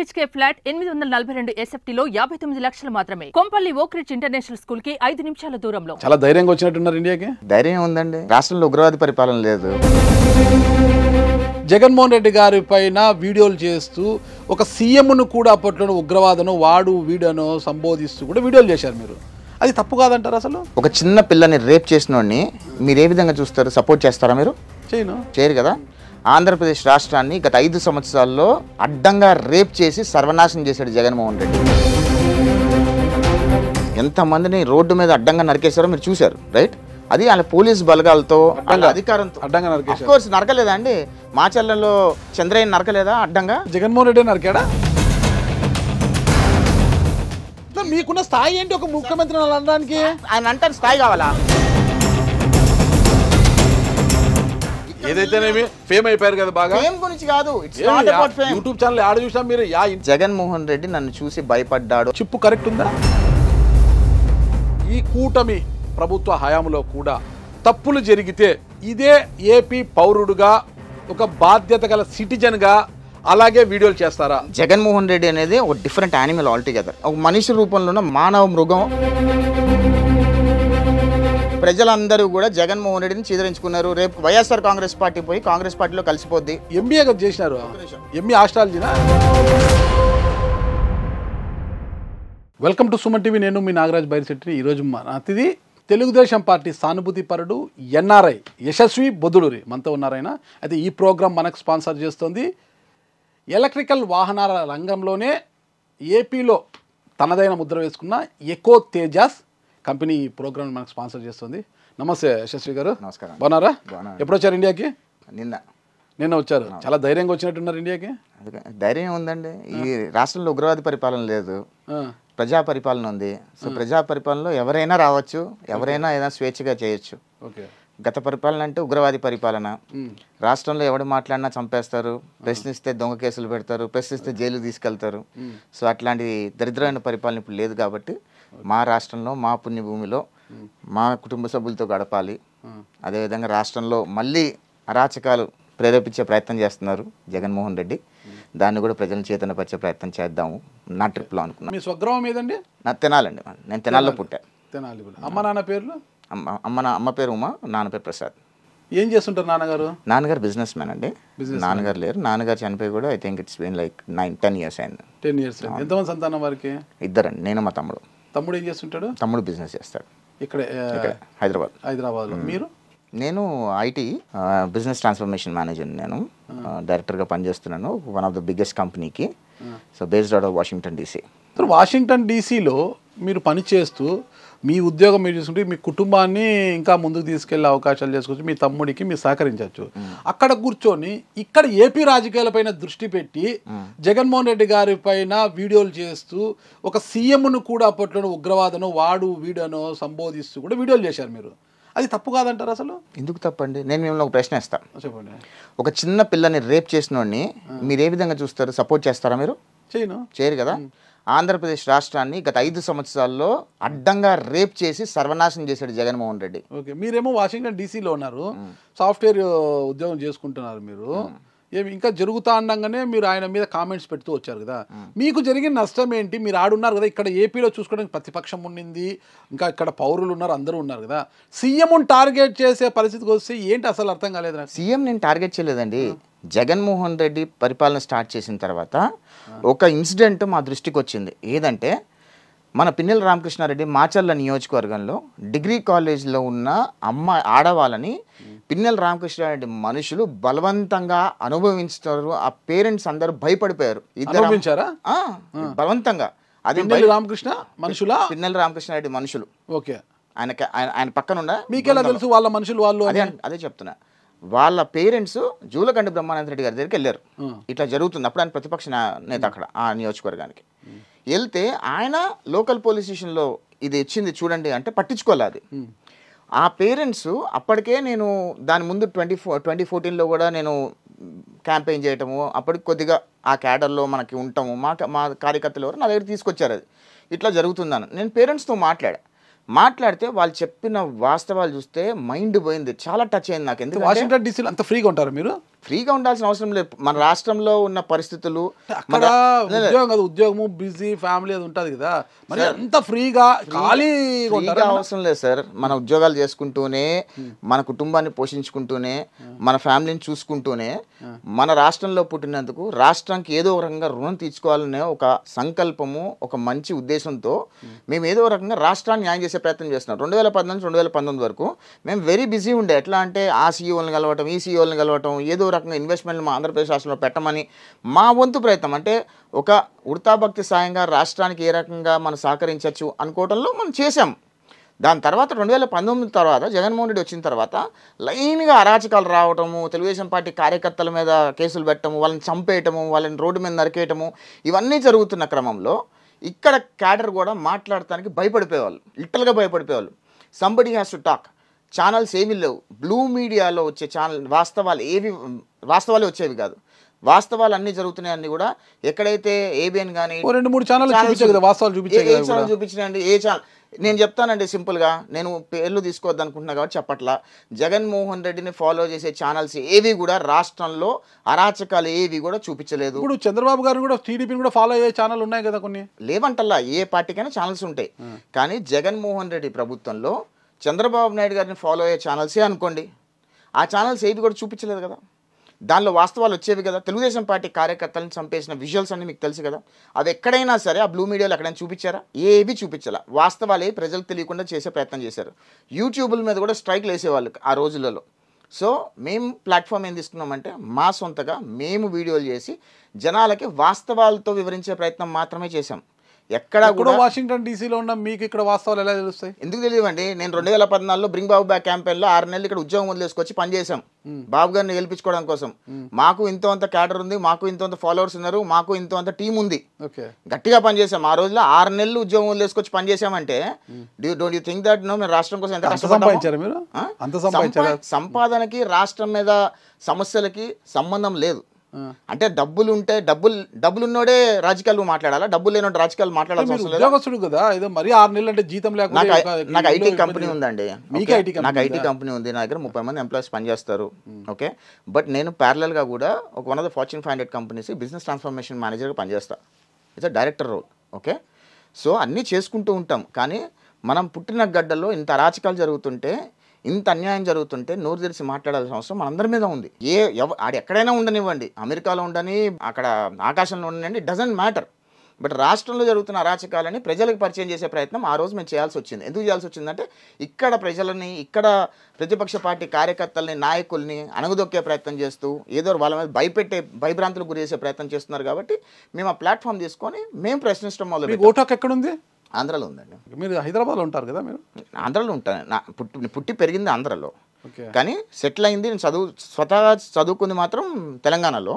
BHK flat ఎనిమిది వందల నలభై రెండు ఎస్ఎఫ్టీలో యాభై తొమ్మిది లక్షలు మాత్రమే కొంపల్లి ఓక్రిచ్ ఇంటర్నేషనల్ స్కూల్ కి ఐదు నిమిషాల దూరంలో చాలా ధైర్యంగా వచ్చినట్టున్నారు ఇండియాకి ధైర్యం ఉందండి రాష్ట్రంలో ఉగ్రవాది పరిపాలన లేదు జగన్మోహన్ రెడ్డి గారి పైన వీడియోలు చేస్తూ ఒక సీఎంను కూడా అప్పట్లో ఉగ్రవాదను వాడు వీడను సంబోధిస్తూ కూడా వీడియోలు చేశారు మీరు అది తప్పు కాదంటారు అసలు ఒక చిన్న పిల్లని రేప్ చేసిన వాడిని మీరు ఏ విధంగా చూస్తారు సపోర్ట్ చేస్తారా మీరు చేయను చేయరు కదా ఆంధ్రప్రదేశ్ రాష్ట్రాన్ని గత ఐదు సంవత్సరాల్లో అడ్డంగా రేప్ చేసి సర్వనాశనం చేశాడు జగన్మోహన్ రెడ్డి ఎంతమందిని రోడ్డు మీద అడ్డంగా నరికేశారో మీరు చూశారు రైట్ అది వాళ్ళ పోలీస్ బలగాలతో అధికారంతో అడ్డంగా నరకేశారు కోర్స్ నరకలేదా అండి మా చెల్లెల్లో చంద్రయ్య నరకలేదా అడ్డంగా జగన్మోహన్ రెడ్డి నరికాడా మీకున్న స్థాయి ఏంటి ఒక ముఖ్యమంత్రి అనడానికి ఆయన అంటారు స్థాయి కావాలా ఏదైతేనేమి ఫేమ్ అయిపోయారు కదా బాగా గురించి కాదు యూట్యూబ్ ఛానల్ మీరు యా రెడ్డి నన్ను చూసి భయపడ్డాడు చిప్పు కరెక్ట్ ఉందా ఈ కూటమి ప్రభుత్వ హయాంలో కూడా తప్పులు జరిగితే ఇదే ఏపీ పౌరుడుగా ఒక బాధ్యత గల గా అలాగే వీడియోలు చేస్తారా జగన్మోహన్ రెడ్డి అనేది ఒక డిఫరెంట్ యానిమల్ ఆల్టుగెదర్ ఒక మనిషి ఉన్న మానవ మృగం ప్రజలందరూ కూడా జగన్మోహన్ రెడ్డిని చీదరించుకున్నారు రేపు వైఎస్ఆర్ కాంగ్రెస్ పార్టీ పోయి కాంగ్రెస్ పార్టీలో కలిసిపోద్ది ఎంబీఏ చేసినారు ఎంబీ ఆస్ట్రాలజీనా వెల్కమ్ టు సుమన్ టీవీ నేను మీ నాగరాజ్ బైరిశెట్టి ఈరోజు మన అతిథి తెలుగుదేశం పార్టీ సానుభూతి పరుడు ఎన్ఆర్ఐ యశస్వి బొద్దుడూరి మనతో ఉన్నారైనా అయితే ఈ ప్రోగ్రాం మనకు స్పాన్సర్ చేస్తుంది ఎలక్ట్రికల్ వాహనాల రంగంలోనే ఏపీలో తనదైన ముద్ర వేసుకున్న ఎకో తేజాస్ కంపెనీ ఈ ప్రోగ్రామ్ మనకు స్పాన్సర్ చేస్తుంది నమస్తే యశస్వి గారు నమస్కారం బాగున్నారా ఎప్పుడు వచ్చారు ఇండియాకి నిన్న నిన్న వచ్చారు చాలా ధైర్యంగా వచ్చినట్టున్నారు ఇండియాకి ధైర్యం ఉందండి ఈ రాష్ట్రంలో ఉగ్రవాద పరిపాలన లేదు ప్రజా పరిపాలన ఉంది సో ప్రజా పరిపాలనలో ఎవరైనా రావచ్చు ఎవరైనా ఏదైనా స్వేచ్ఛగా చేయొచ్చు గత పరిపాలన అంటే ఉగ్రవాది పరిపాలన రాష్ట్రంలో ఎవడు మాట్లాడినా చంపేస్తారు ప్రశ్నిస్తే దొంగ కేసులు పెడతారు ప్రశ్నిస్తే జైలు తీసుకెళ్తారు సో అట్లాంటి దరిద్రమైన పరిపాలన ఇప్పుడు లేదు కాబట్టి మా రాష్ట్రంలో మా పుణ్యభూమిలో మా కుటుంబ సభ్యులతో గడపాలి అదేవిధంగా రాష్ట్రంలో మళ్ళీ అరాచకాలు ప్రేరేపించే ప్రయత్నం చేస్తున్నారు జగన్మోహన్ రెడ్డి దాన్ని కూడా ప్రజలను చైతన్యపరిచే ప్రయత్నం చేద్దాము నా ట్రిప్లో అనుకున్నాను మీ స్వగ్రామం ఏదండి నా తినాలండి నేను తెనాల్లో పుట్టా తినాలి అమ్మ నాన్న పేర్లు అమ్మ అమ్మ నా అమ్మ పేరు ఉమా నాన్న పేరు ప్రసాద్ ఏం చేస్తుంటారు నాన్నగారు నాన్నగారు బిజినెస్ మ్యాన్ అండి నాన్నగారు లేరు నాన్నగారు చనిపోయి కూడా I think it's been like nine ten years అయింది టెన్ ఇయర్స్ ఎంతమంది సంతానం వారికి ఇద్దరండి నేను మా తమ్ముడు తమ్ముడు ఏం చేస్తుంటాడు తమ్ముడు బిజినెస్ చేస్తాడు ఇక్కడ హైదరాబాద్ లో మీరు నేను ఐటీ బిజినెస్ ట్రాన్స్ఫర్మేషన్ మేనేజర్ నేను డైరెక్టర్గా పనిచేస్తున్నాను వన్ ఆఫ్ ద బిగ్గెస్ట్ కంపెనీకి so based out of Washington DC Washington డీసీలో మీరు పనిచేస్తూ మీ ఉద్యోగం మీరు చూసుకుంటే మీ కుటుంబాన్ని ఇంకా ముందుకు తీసుకెళ్లే అవకాశాలు చేసుకోవచ్చు మీ తమ్ముడికి మీరు సహకరించవచ్చు అక్కడ కూర్చొని ఇక్కడ ఏపీ రాజకీయాలపైన దృష్టి పెట్టి జగన్మోహన్ రెడ్డి గారి పైన వీడియోలు చేస్తూ ఒక సీఎంను కూడా అప్పట్లో ఉగ్రవాదను వాడు వీడనో సంబోధిస్తూ కూడా వీడియోలు చేశారు మీరు అది తప్పు కాదంటారు అసలు ఎందుకు తప్పండి నేను మిమ్మల్ని ఒక ప్రశ్న ఇస్తా చెప్పండి ఒక చిన్న పిల్లని రేప్ చేసిన మీరు ఏ విధంగా చూస్తారు సపోర్ట్ చేస్తారా మీరు చేయను చేయరు కదా ఆంధ్రప్రదేశ్ రాష్ట్రాన్ని గత ఐదు సంవత్సరాల్లో అడ్డంగా రేప్ చేసి సర్వనాశనం చేశాడు జగన్మోహన్ రెడ్డి ఓకే మీరేమో వాషింగ్టన్ డీసీలో ఉన్నారు సాఫ్ట్వేర్ ఉద్యోగం చేసుకుంటున్నారు మీరు ఏమి ఇంకా జరుగుతా ఉండగానే మీరు ఆయన మీద కామెంట్స్ పెడుతూ వచ్చారు కదా మీకు జరిగిన నష్టం ఏంటి మీరు ఆడున్నారు కదా ఇక్కడ ఏపీలో చూసుకోవడానికి ప్రతిపక్షం ఉండింది ఇంకా ఇక్కడ పౌరులు ఉన్నారు అందరూ ఉన్నారు కదా సీఎం టార్గెట్ చేసే పరిస్థితికి వస్తే ఏంటి అసలు అర్థం కాలేదు సీఎం నేను టార్గెట్ చేయలేదండి జగన్మోహన్ రెడ్డి పరిపాలన స్టార్ట్ చేసిన తర్వాత ఒక ఇన్సిడెంట్ మా దృష్టికి వచ్చింది ఏదంటే మన పిన్నెల రామకృష్ణారెడ్డి మాచర్ల నియోజకవర్గంలో డిగ్రీ కాలేజ్లో ఉన్న అమ్మాయి ఆడవాళ్ళని పిన్నెల రామకృష్ణారెడ్డి మనుషులు బలవంతంగా అనుభవించారు ఆ పేరెంట్స్ అందరూ భయపడిపోయారు ఇద్దరు బలవంతంగా అది రామకృష్ణ మనుషుల పిన్నెల రామకృష్ణారెడ్డి మనుషులు ఓకే ఆయనకి ఆయన పక్కన ఉన్న మీకెలా తెలుసు వాళ్ళ మనుషులు వాళ్ళు అదే అదే చెప్తున్నా వాళ్ళ పేరెంట్స్ జూలకండి బ్రహ్మానంద రెడ్డి గారి దగ్గరికి వెళ్ళారు ఇట్లా జరుగుతుంది అప్పుడు ఆయన ప్రతిపక్ష నేత అక్కడ ఆ నియోజకవర్గానికి వెళ్తే ఆయన లోకల్ పోలీస్ స్టేషన్లో ఇది ఇచ్చింది చూడండి అంటే పట్టించుకోవాలి అది ఆ పేరెంట్స్ అప్పటికే నేను దాని ముందు ట్వంటీ ఫో ట్వంటీ ఫోర్టీన్లో కూడా నేను క్యాంపెయిన్ చేయటము అప్పటికి కొద్దిగా ఆ క్యాడర్లో మనకి ఉంటాము మా మా కార్యకర్తలు ఎవరు నా దగ్గర తీసుకొచ్చారు అది ఇట్లా జరుగుతుందని నేను పేరెంట్స్తో మాట్లాడా మాట్లాడితే వాళ్ళు చెప్పిన వాస్తవాలు చూస్తే మైండ్ పోయింది చాలా టచ్ అయింది నాకు ఎందుకు వాషింగ్టన్ డీసీలో అంత ఫ్రీగా ఉంటారు మీరు ఫ్రీగా ఉండాల్సిన అవసరం లేదు మన రాష్ట్రంలో ఉన్న పరిస్థితులు ఉద్యోగం ఉద్యోగము బిజీ ఫ్యామిలీ అది ఉంటుంది కదా మరి అంత ఫ్రీగా ఖాళీ అవసరం లేదు సార్ మన ఉద్యోగాలు చేసుకుంటూనే మన కుటుంబాన్ని పోషించుకుంటూనే మన ఫ్యామిలీని చూసుకుంటూనే మన రాష్ట్రంలో పుట్టినందుకు రాష్ట్రానికి ఏదో ఒక రకంగా రుణం తీసుకోవాలనే ఒక సంకల్పము ఒక మంచి ఉద్దేశంతో మేము ఏదో ఒక రకంగా రాష్ట్రాన్ని న్యాయం చేసే ప్రయత్నం చేస్తున్నాం రెండు వేల పద్నాలుగు రెండు వేల పంతొమ్మిది వరకు మేము వెరీ బిజీ ఉండే ఎట్లా అంటే ఆ సీఈఓలను కలవటం ఈ సీఈఓలను కలవటం ఏదో రకంగా ఇన్వెస్ట్మెంట్లు మా ఆంధ్రప్రదేశ్ రాష్ట్రంలో పెట్టమని మా వంతు ప్రయత్నం అంటే ఒక ఉడతాభక్తి సాయంగా రాష్ట్రానికి ఏ రకంగా మనం సహకరించవచ్చు అనుకోవడంలో మనం చేశాం దాని తర్వాత రెండు వేల పంతొమ్మిది తర్వాత జగన్మోహన్ రెడ్డి వచ్చిన తర్వాత లైన్గా అరాచకాలు రావటము తెలుగుదేశం పార్టీ కార్యకర్తల మీద కేసులు పెట్టము వాళ్ళని చంపేయటము వాళ్ళని రోడ్డు మీద నరికేయటము ఇవన్నీ జరుగుతున్న క్రమంలో ఇక్కడ క్యాడర్ కూడా మాట్లాడటానికి భయపడిపోయేవాళ్ళు లిటల్గా భయపడిపోయేవాళ్ళు somebody has to talk channels ఏమీ లేవు బ్లూ మీడియాలో వచ్చే ఛానల్ వాస్తవాలు ఏవి వాస్తవాలు వచ్చేవి కాదు వాస్తవాలు అన్ని జరుగుతున్నాయి కూడా ఎక్కడైతే ఏబిఎన్ కానీ రెండు మూడు ఛానల్ చూపించండి ఏ ఛానల్ నేను చెప్తానండి సింపుల్గా నేను పేర్లు తీసుకోవద్దు అనుకుంటున్నా కాబట్టి చెప్పట్లా జగన్మోహన్ రెడ్డిని ఫాలో చేసే ఛానల్స్ ఏవి కూడా రాష్ట్రంలో అరాచకాలు ఏవి కూడా చూపించలేదు ఇప్పుడు చంద్రబాబు గారు కూడా టీడీపీని కూడా ఫాలో అయ్యే ఛానల్ ఉన్నాయి కదా కొన్ని లేవంటల్లా ఏ పార్టీకైనా ఛానల్స్ ఉంటాయి కానీ జగన్మోహన్ రెడ్డి ప్రభుత్వంలో చంద్రబాబు నాయుడు గారిని ఫాలో అయ్యే ఛానల్సే అనుకోండి ఆ ఛానల్స్ ఏది కూడా చూపించలేదు కదా దానిలో వాస్తవాలు వచ్చేవి కదా తెలుగుదేశం పార్టీ కార్యకర్తలను చంపేసిన విజువల్స్ అన్ని మీకు తెలుసు కదా అవి ఎక్కడైనా సరే ఆ బ్లూ మీడియాలో ఎక్కడైనా చూపించారా ఏవి చూపించాలా వాస్తవాలే ప్రజలకు తెలియకుండా చేసే ప్రయత్నం చేశారు యూట్యూబ్ల మీద కూడా స్ట్రైక్లు వేసేవాళ్ళు ఆ రోజులలో సో మేము ప్లాట్ఫామ్ ఏం తీసుకున్నామంటే మా సొంతగా మేము వీడియోలు చేసి జనాలకి వాస్తవాలతో వివరించే ప్రయత్నం మాత్రమే చేశాం ఎక్కడ కూడా వాషింగ్టన్ డీసీలో ఉన్న మీకు ఇక్కడ వాస్తవాలు ఎలా తెలుస్తాయి ఎందుకు తెలియవండి నేను రెండు వేల పద్నాలుగులో బ్రింగ్ బాబు బ్యాక్ క్యాంపెయిన్లో ఆరు నెలలు ఇక్కడ ఉద్యోగం వదిలేసుకొచ్చి పనిచేసాం బాబు గారిని గెలిపించుకోవడం కోసం మాకు ఇంత అంత క్యాడర్ ఉంది మాకు ఇంత అంత ఫాలోవర్స్ ఉన్నారు మాకు ఇంత అంత టీం ఉంది గట్టిగా పనిచేసాం ఆ రోజులో ఆరు నెలలు ఉద్యోగం వదిలేసుకొచ్చి పనిచేసామంటే don't you think that no మేము రాష్ట్రం కోసం ఎంత కష్టపడ్డాము సంపాదనకి రాష్ట్రం మీద సమస్యలకి సంబంధం లేదు అంటే డబ్బులు ఉంటే డబ్బులు డబ్బులు ఉన్నోడే రాజకీయాలు మాట్లాడాలా డబ్బులు లేని రాజకీయాలు మాట్లాడాల్సిన కదా ఏదో ఆరు నెలలు అంటే జీతం లేకుండా నాకు ఐటీ కంపెనీ ఉందండి నాకు ఐటీ కంపెనీ ఉంది నా దగ్గర ముప్పై మంది ఎంప్లాయీస్ పనిచేస్తారు ఓకే బట్ నేను ప్యారలల్గా కూడా ఒక one of the Fortune five hundred companies business transformation గా పనిచేస్తా it's director role okay so అన్నీ చేసుకుంటూ ఉంటాం కానీ మనం పుట్టిన గడ్డల్లో ఇంత అరాచకాలు జరుగుతుంటే ఇంత అన్యాయం జరుగుతుంటే నోరు తెరిచి మాట్లాడాల్సిన అవసరం మనందరి మీద ఉంది ఏ ఆడ ఎక్కడైనా ఉండనివ్వండి అమెరికాలో ఉండని అక్కడ ఆకాశంలో ఉండనండి డజంట్ మ్యాటర్ బట్ రాష్ట్రంలో జరుగుతున్న అరాచకాలని ప్రజలకు పరిచయం చేసే ప్రయత్నం ఆ రోజు మేము చేయాల్సి వచ్చింది ఎందుకు చేయాల్సి వచ్చిందంటే ఇక్కడ ప్రజలని ఇక్కడ ప్రతిపక్ష పార్టీ కార్యకర్తల్ని నాయకుల్ని అణగదొక్కే ప్రయత్నం చేస్తూ ఏదో వాళ్ళ మీద భయపెట్టే భయభ్రాంతులకు గురి చేసే ప్రయత్నం చేస్తున్నారు కాబట్టి మేము ఆ ప్లాట్ఫామ్ తీసుకొని మేము ప్రశ్నించడం వల్ల ఓటాక్ ఎక్కడుంది ఆంధ్రాలో ఉందండి మీరు హైదరాబాద్లో ఉంటారు కదా మీరు ఆంధ్రాలో ఉంటాను నా పుట్టి పుట్టి పెరిగింది ఆంధ్రాలో కానీ సెటిల్ అయింది నేను చదువు స్వతహా చదువుకుంది మాత్రం తెలంగాణలో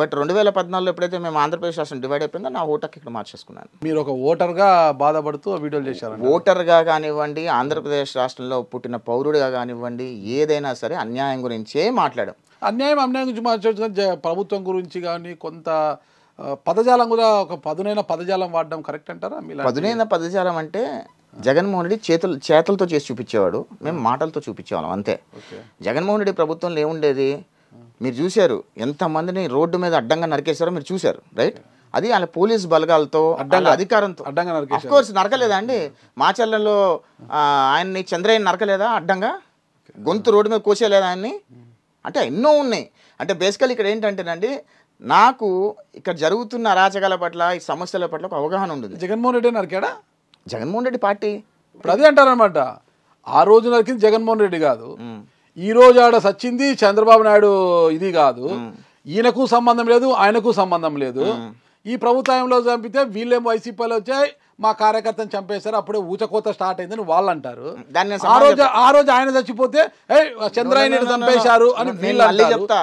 బట్ రెండు వేల పద్నాలుగులో ఎప్పుడైతే మేము ఆంధ్రప్రదేశ్ రాష్ట్రం డివైడ్ అయిపోయిందో నా ఓటర్కి ఇక్కడ మార్చేసుకున్నాను మీరు ఒక ఓటర్గా బాధపడుతూ వీడియోలు చేశారు ఓటర్గా కానివ్వండి ఆంధ్రప్రదేశ్ రాష్ట్రంలో పుట్టిన పౌరుడిగా కానివ్వండి ఏదైనా సరే అన్యాయం గురించే మాట్లాడాం అన్యాయం అన్యాయం గురించి మాట్లాడుతుంది ప్రభుత్వం గురించి కానీ కొంత పదజాలం కూడా ఒక పదునైన పదజాలం వాడడం కరెక్ట్ అంటారా మీ పదునైన పదజాలం అంటే జగన్మోహన్ రెడ్డి చేతులు చేతులతో చేసి చూపించేవాడు మేము మాటలతో చూపించేవాళ్ళం అంతే జగన్మోహన్ రెడ్డి ప్రభుత్వంలో ఏముండేది మీరు చూశారు ఎంతమందిని రోడ్డు మీద అడ్డంగా నరికేశారో మీరు చూశారు రైట్ అది వాళ్ళ పోలీస్ బలగాలతో అడ్డంగా అధికారంతో అడ్డంగా నరికే కోర్స్ నరకలేదా అండి చెల్లెల్లో ఆయన్ని చంద్రయ్య నరకలేదా అడ్డంగా గొంతు రోడ్డు మీద కోసేలేదా అని అంటే ఎన్నో ఉన్నాయి అంటే బేసికల్ ఇక్కడ ఏంటంటేనండి నాకు ఇక్కడ జరుగుతున్న అరాచకాల పట్ల ఈ సమస్యల పట్ల ఒక అవగాహన ఉండదు జగన్మోహన్ రెడ్డి నరికాడా జగన్మోహన్ రెడ్డి పార్టీ ఇప్పుడు అదే అంటారనమాట ఆ రోజు నరికింది జగన్మోహన్ రెడ్డి కాదు ఈ రోజు ఆడ సచ్చింది చంద్రబాబు నాయుడు ఇది కాదు ఈయనకు సంబంధం లేదు ఆయనకు సంబంధం లేదు ఈ ప్రభుత్వంలో చంపితే వీళ్ళేం వైసీపీలో వచ్చాయి మా కార్యకర్తను చంపేశారు అప్పుడే ఊచకోత స్టార్ట్ అయిందని వాళ్ళు అంటారు ఆ రోజు ఆ రోజు ఆయన చచ్చిపోతే చంద్రాయణ చంపేశారు అని వీళ్ళు చెప్తా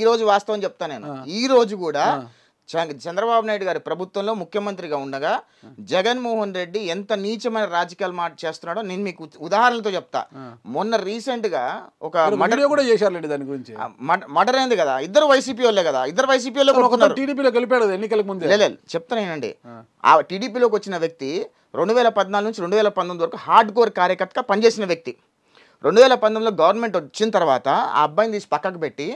ఈ రోజు వాస్తవం చెప్తా నేను ఈ రోజు కూడా చంద్రబాబు నాయుడు గారి ప్రభుత్వంలో ముఖ్యమంత్రిగా ఉండగా జగన్మోహన్ రెడ్డి ఎంత నీచమైన రాజకీయాలు మాట చేస్తున్నాడో నేను మీకు ఉదాహరణతో చెప్తా మొన్న రీసెంట్ గా ఒక మటర్ కూడా చేశారండి దాని గురించి మటర్ అయింది కదా ఇద్దరు వైసీపీ వాళ్ళే కదా ఇద్దరు వైసీపీ వాళ్ళు టీడీపీలో గెలిపాడు ఎన్నికలకు ముందు లేదు చెప్తానేనండి ఆ టీడీపీలోకి వచ్చిన వ్యక్తి రెండు వేల పద్నాలుగు నుంచి రెండు వేల పంతొమ్మిది వరకు హార్డ్ కోర్ కార్యకర్తగా పనిచేసిన వ్యక్తి రెండు వేల పంతొమ్మిదిలో గవర్నమెంట్ వచ్చిన తర్వాత ఆ అబ్బాయిని తీసి పక్కకు పెట్టి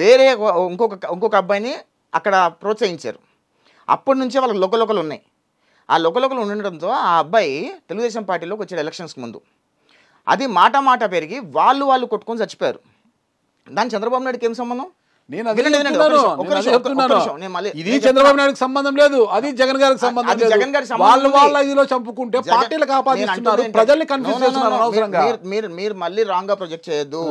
వేరే ఇంకొక ఇంకొక అబ్బాయిని అక్కడ ప్రోత్సహించారు అప్పటి నుంచే వాళ్ళ లొకలొకలు ఉన్నాయి ఆ లొకలొకలు ఉండడంతో ఆ అబ్బాయి తెలుగుదేశం పార్టీలోకి వచ్చాడు ఎలక్షన్స్కి ముందు అది మాట మాట పెరిగి వాళ్ళు వాళ్ళు కొట్టుకొని చచ్చిపోయారు దాని చంద్రబాబు నాయుడుకి ఏం సంబంధం ఇది చంద్రబాబు సంబంధం లేదు అది జగన్ గారికి చంపుకుంటే ప్రజల్ని మీరు మీరు మళ్ళీ రాంగ్ గా ప్రొజెక్ట్ చేయొద్దు